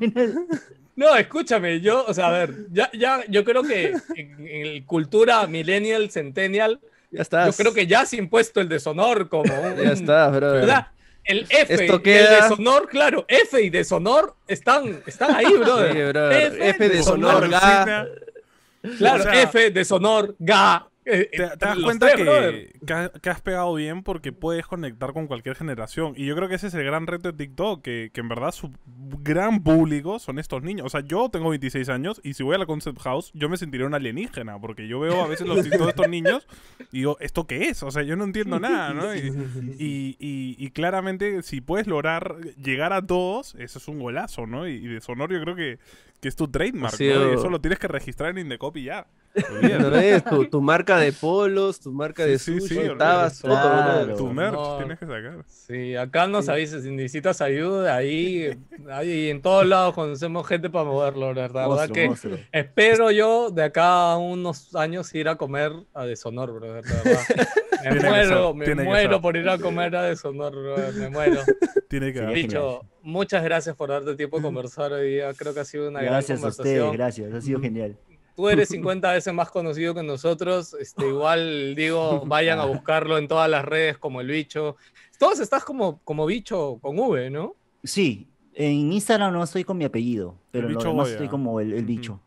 B: No, escúchame, yo, o sea, a ver, ya, ya, yo creo que en, cultura millennial, centennial, ya está. Yo creo que ya se impuesto el deshonor como. ya está, brother. ¿verdad? el F Esto el deshonor, claro, F y deshonor están, están ahí,
D: brother. F, deshonor, ga.
C: Claro, F, deshonor, ga. Eh, te, das cuenta que, has, pegado bien porque puedes conectar con cualquier generación. Y yo creo que ese es el gran reto de TikTok, que, que en verdad su gran público son estos niños. O sea, yo tengo 26 años y si voy a la Concept House, yo me sentiré un alienígena, porque yo veo a veces los de estos niños y digo, ¿esto qué es? O sea, yo no entiendo nada, ¿no? Y, y, claramente, si puedes lograr llegar a todos, eso es un golazo, ¿no? Y, de Sonor yo creo que que es tu trademark, eso lo tienes que registrar en Indecopy ya. tu, marca de polos, tu marca de sushi, sí, todo, tu merch tienes que sacar. Sí,
B: acá nos avisas, si necesitas ayuda, ahí, ahí en todos lados conocemos gente para moverlo, la verdad. que espero yo de acá a unos años ir a comer a Deshonor, bro, verdad. Me muero, me muero por ir a comer a Deshonor, bro, me muero. Tiene que haber muchas gracias por darte tiempo a conversar hoy día. Creo que ha sido una gran conversación. Gracias a ustedes, gracias.
A: Ha sido genial.
B: Tú eres 50 veces más conocido que nosotros. Este, igual digo, vayan a buscarlo en todas las redes como el bicho.
A: Todos estás como, como bicho con V, ¿no? Sí, en Instagram no estoy con mi apellido, pero lo estoy como el, bicho.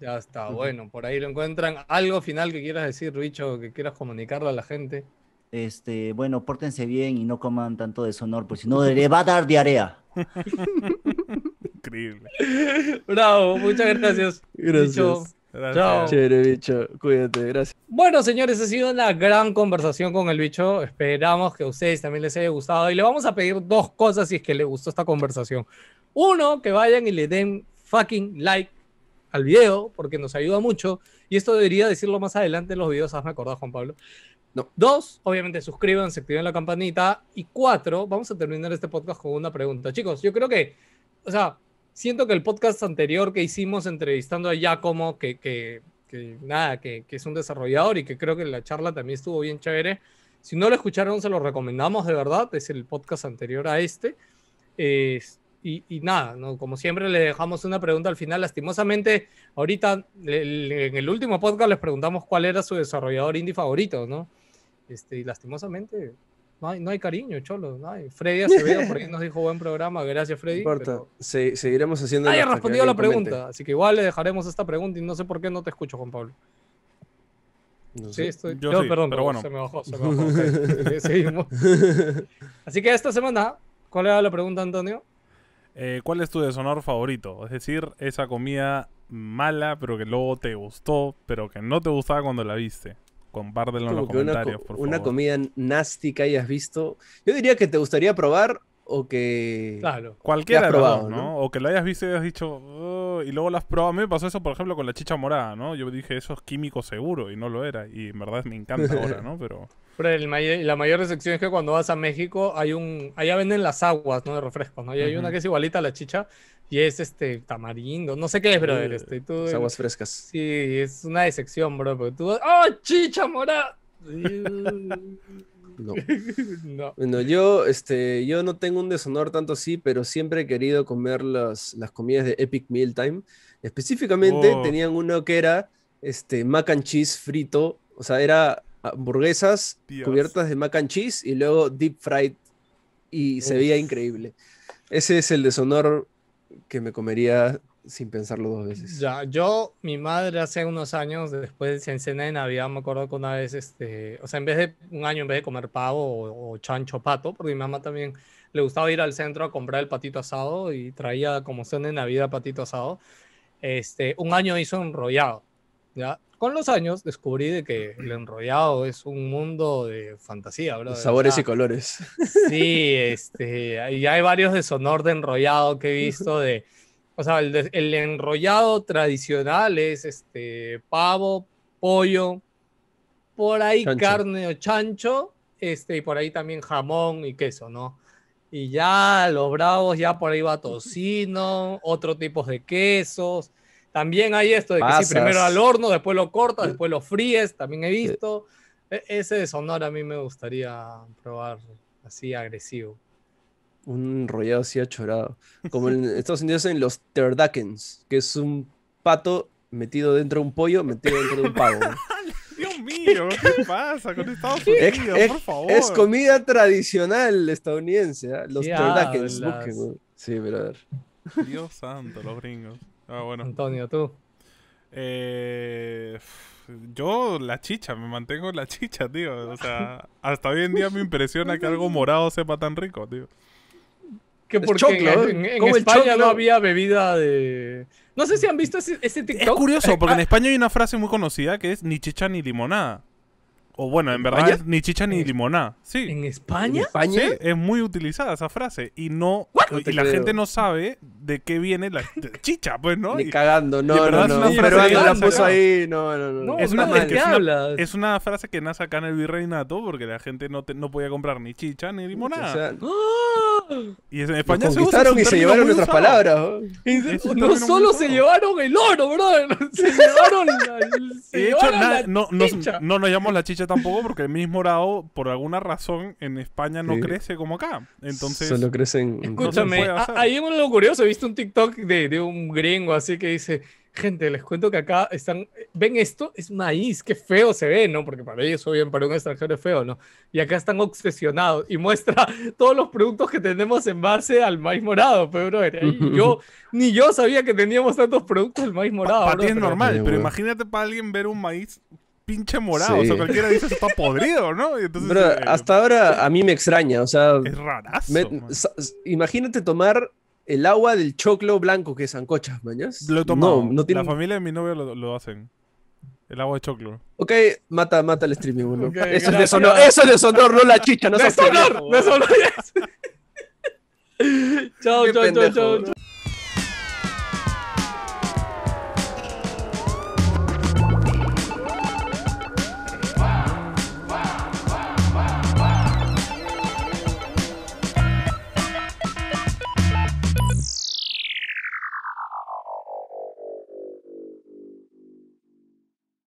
B: Ya está, bueno, por ahí lo encuentran. ¿Algo final que quieras decir, bicho, que quieras comunicarle a la gente?
A: este, bueno, pórtense bien y no coman tanto deshonor, pues si no, le va a dar diarrea.
B: Increíble. Bravo, muchas gracias. Gracias.
A: Chévere, bicho. Cuídate, gracias.
B: Bueno, señores, ha sido una gran conversación con el bicho. Esperamos que a ustedes también les haya gustado. Y le vamos a pedir dos cosas si es que les gustó esta conversación. Uno, que vayan y le den fucking like al video, porque nos ayuda mucho. Y esto debería decirlo más adelante en los videos, ¿me acordar, Juan Pablo. Dos, obviamente suscríbanse, activen la campanita. Y cuatro, vamos a terminar este podcast con una pregunta. Chicos, yo creo que, o sea, siento que el podcast anterior que hicimos entrevistando a Giacomo, que, que, nada, que, es un desarrollador y que creo que la charla también estuvo bien chévere. Si no lo escucharon, se lo recomendamos de verdad. Es el podcast anterior a este. y, y, nada, ¿no? como siempre le dejamos una pregunta al final. Lastimosamente, ahorita en el último podcast les preguntamos cuál era su desarrollador indie favorito, ¿no? Este, y lastimosamente no hay, cariño, cholo. No hay. Freddy Acevedo por ahí nos dijo buen programa, gracias Freddy. No
D: seguiremos haciendo. Nadie respondido la pregunta,
B: así que igual le dejaremos esta pregunta y no sé por qué no te escucho, Juan Pablo. Sí, estoy... Yo, perdón, pero bueno. se me bajó, se me bajó. Así que esta
C: semana, ¿cuál era la pregunta, Antonio? Eh, ¿Cuál es tu deshonor favorito? Es decir, esa comida mala, pero que luego te gustó, pero que no te gustaba cuando la viste compártelo en los comentarios, por favor. Una
D: comida nasty que hayas visto. Yo diría que te gustaría probar o que. Claro. Cualquiera has probado, ¿no?
C: O que lo hayas visto y has dicho. y luego lo has probado. A mí me pasó eso, por ejemplo, con la chicha morada, ¿no? Yo dije, eso es químico seguro y no lo era. Y en verdad me encanta ahora, ¿no? Pero. el la mayor decepción es que cuando vas a México hay un...
B: Allá venden las aguas, ¿no? De refrescos, ¿no? Y hay una que es igualita a la chicha, y es este tamarindo, no sé qué es, brother. Este, aguas frescas. Sí, es una decepción, bro, ¡oh, chicha morada! No.
D: Bueno, yo, este, yo no tengo un deshonor tanto así, pero siempre he querido comer las, las comidas de Epic Meal Time. Específicamente oh. tenían uno que era este, mac and cheese frito, o sea, era hamburguesas cubiertas de mac and cheese y luego deep fried y se veía increíble. Ese es el deshonor que me comería sin pensarlo dos veces.
B: Ya, yo, mi madre hace unos años, después de cena de Navidad, me acuerdo que una vez, este, o sea, en vez de un año, en vez de comer pavo o, chancho pato, porque mi mamá también le gustaba ir al centro a comprar el patito asado y traía como cena de Navidad patito asado, este, un año hizo enrollado. ¿ya? Con los años descubrí de que el enrollado es un mundo de fantasía, bro. Sabores y colores. Sí, este, y hay varios de sonor de enrollado que he visto de... O sea, el, enrollado tradicional es este pavo, pollo, por ahí carne o chancho, este, y por ahí también jamón y queso, ¿no? Y ya los bravos, ya por ahí va tocino, otro tipo de quesos, también hay esto de que si primero al horno, después lo cortas, eh, después lo fríes, también he eh. visto. E, ese de Sonora a mí me gustaría probar así agresivo.
D: Un rollo así achorado. Como en Estados Unidos en los Terdakens, que es un pato metido dentro de un pollo, metido dentro de un pavo.
C: Dios mío, ¿qué pasa con Estados Unidos? Es, por favor. Es
D: comida tradicional estadounidense, ¿ah? los Terdakens. Sí, pero a ver.
C: Dios santo, los gringos. Ah, Antonio, tú. Eh, yo la chicha, me mantengo la chicha, tío. O sea, hasta hoy en día me impresiona que algo morado sepa tan rico, tío. Que por choclo, en, ¿eh? España no había bebida de. No sé si
B: han visto ese, ese TikTok. Es curioso, porque en ah.
C: España hay una frase muy conocida que es ni chicha ni limonada. O bueno, en verdad ni chicha ni limonada. Sí. ¿En España? es muy utilizada esa frase. Y no. y la gente no sabe de qué viene la chicha, pues, ¿no? Ni cagando, no, no, no. Pero una la puso ahí, no, no, no. Es una, frase que nace acá en el virreinato porque la gente no, no podía comprar ni chicha ni limonada. O sea, y en España se usaron y se llevaron nuestras palabras. ¿no? solo
B: se llevaron el oro, bro. Se llevaron la,
C: hecho, no nos llamamos la chicha tampoco porque el maíz morado, por alguna razón, en España no crece como acá. Entonces. Solo
D: crecen.
B: Escúchame, hay un curioso. He visto un TikTok de, de un gringo así que dice: Gente, les cuento que acá están. ¿Ven esto? Es maíz, qué feo se ve, ¿no? Porque para ellos, bien para un extranjero es feo, ¿no? Y acá están obsesionados y muestra todos los productos que tenemos en base al maíz morado, pero pues, yo, ni yo sabía que teníamos
C: tantos productos del maíz morado. para ti es normal, pero imagínate para alguien ver un maíz pinche morado. O sea, cualquiera dice que está podrido, ¿no? Pero eh,
D: hasta ahora a mí me extraña, o sea. Es rarazo. imagínate tomar el agua del choclo blanco que es ancocha, mañas. Lo he No, no tiene. La familia
C: de mi novio lo, lo hacen. El agua de choclo.
D: Ok, mata, mata el streaming, uno. eso, es deshonor, eso es deshonor, no la chicha, no es deshonor. Deshonor. chao, chao, chao, chao.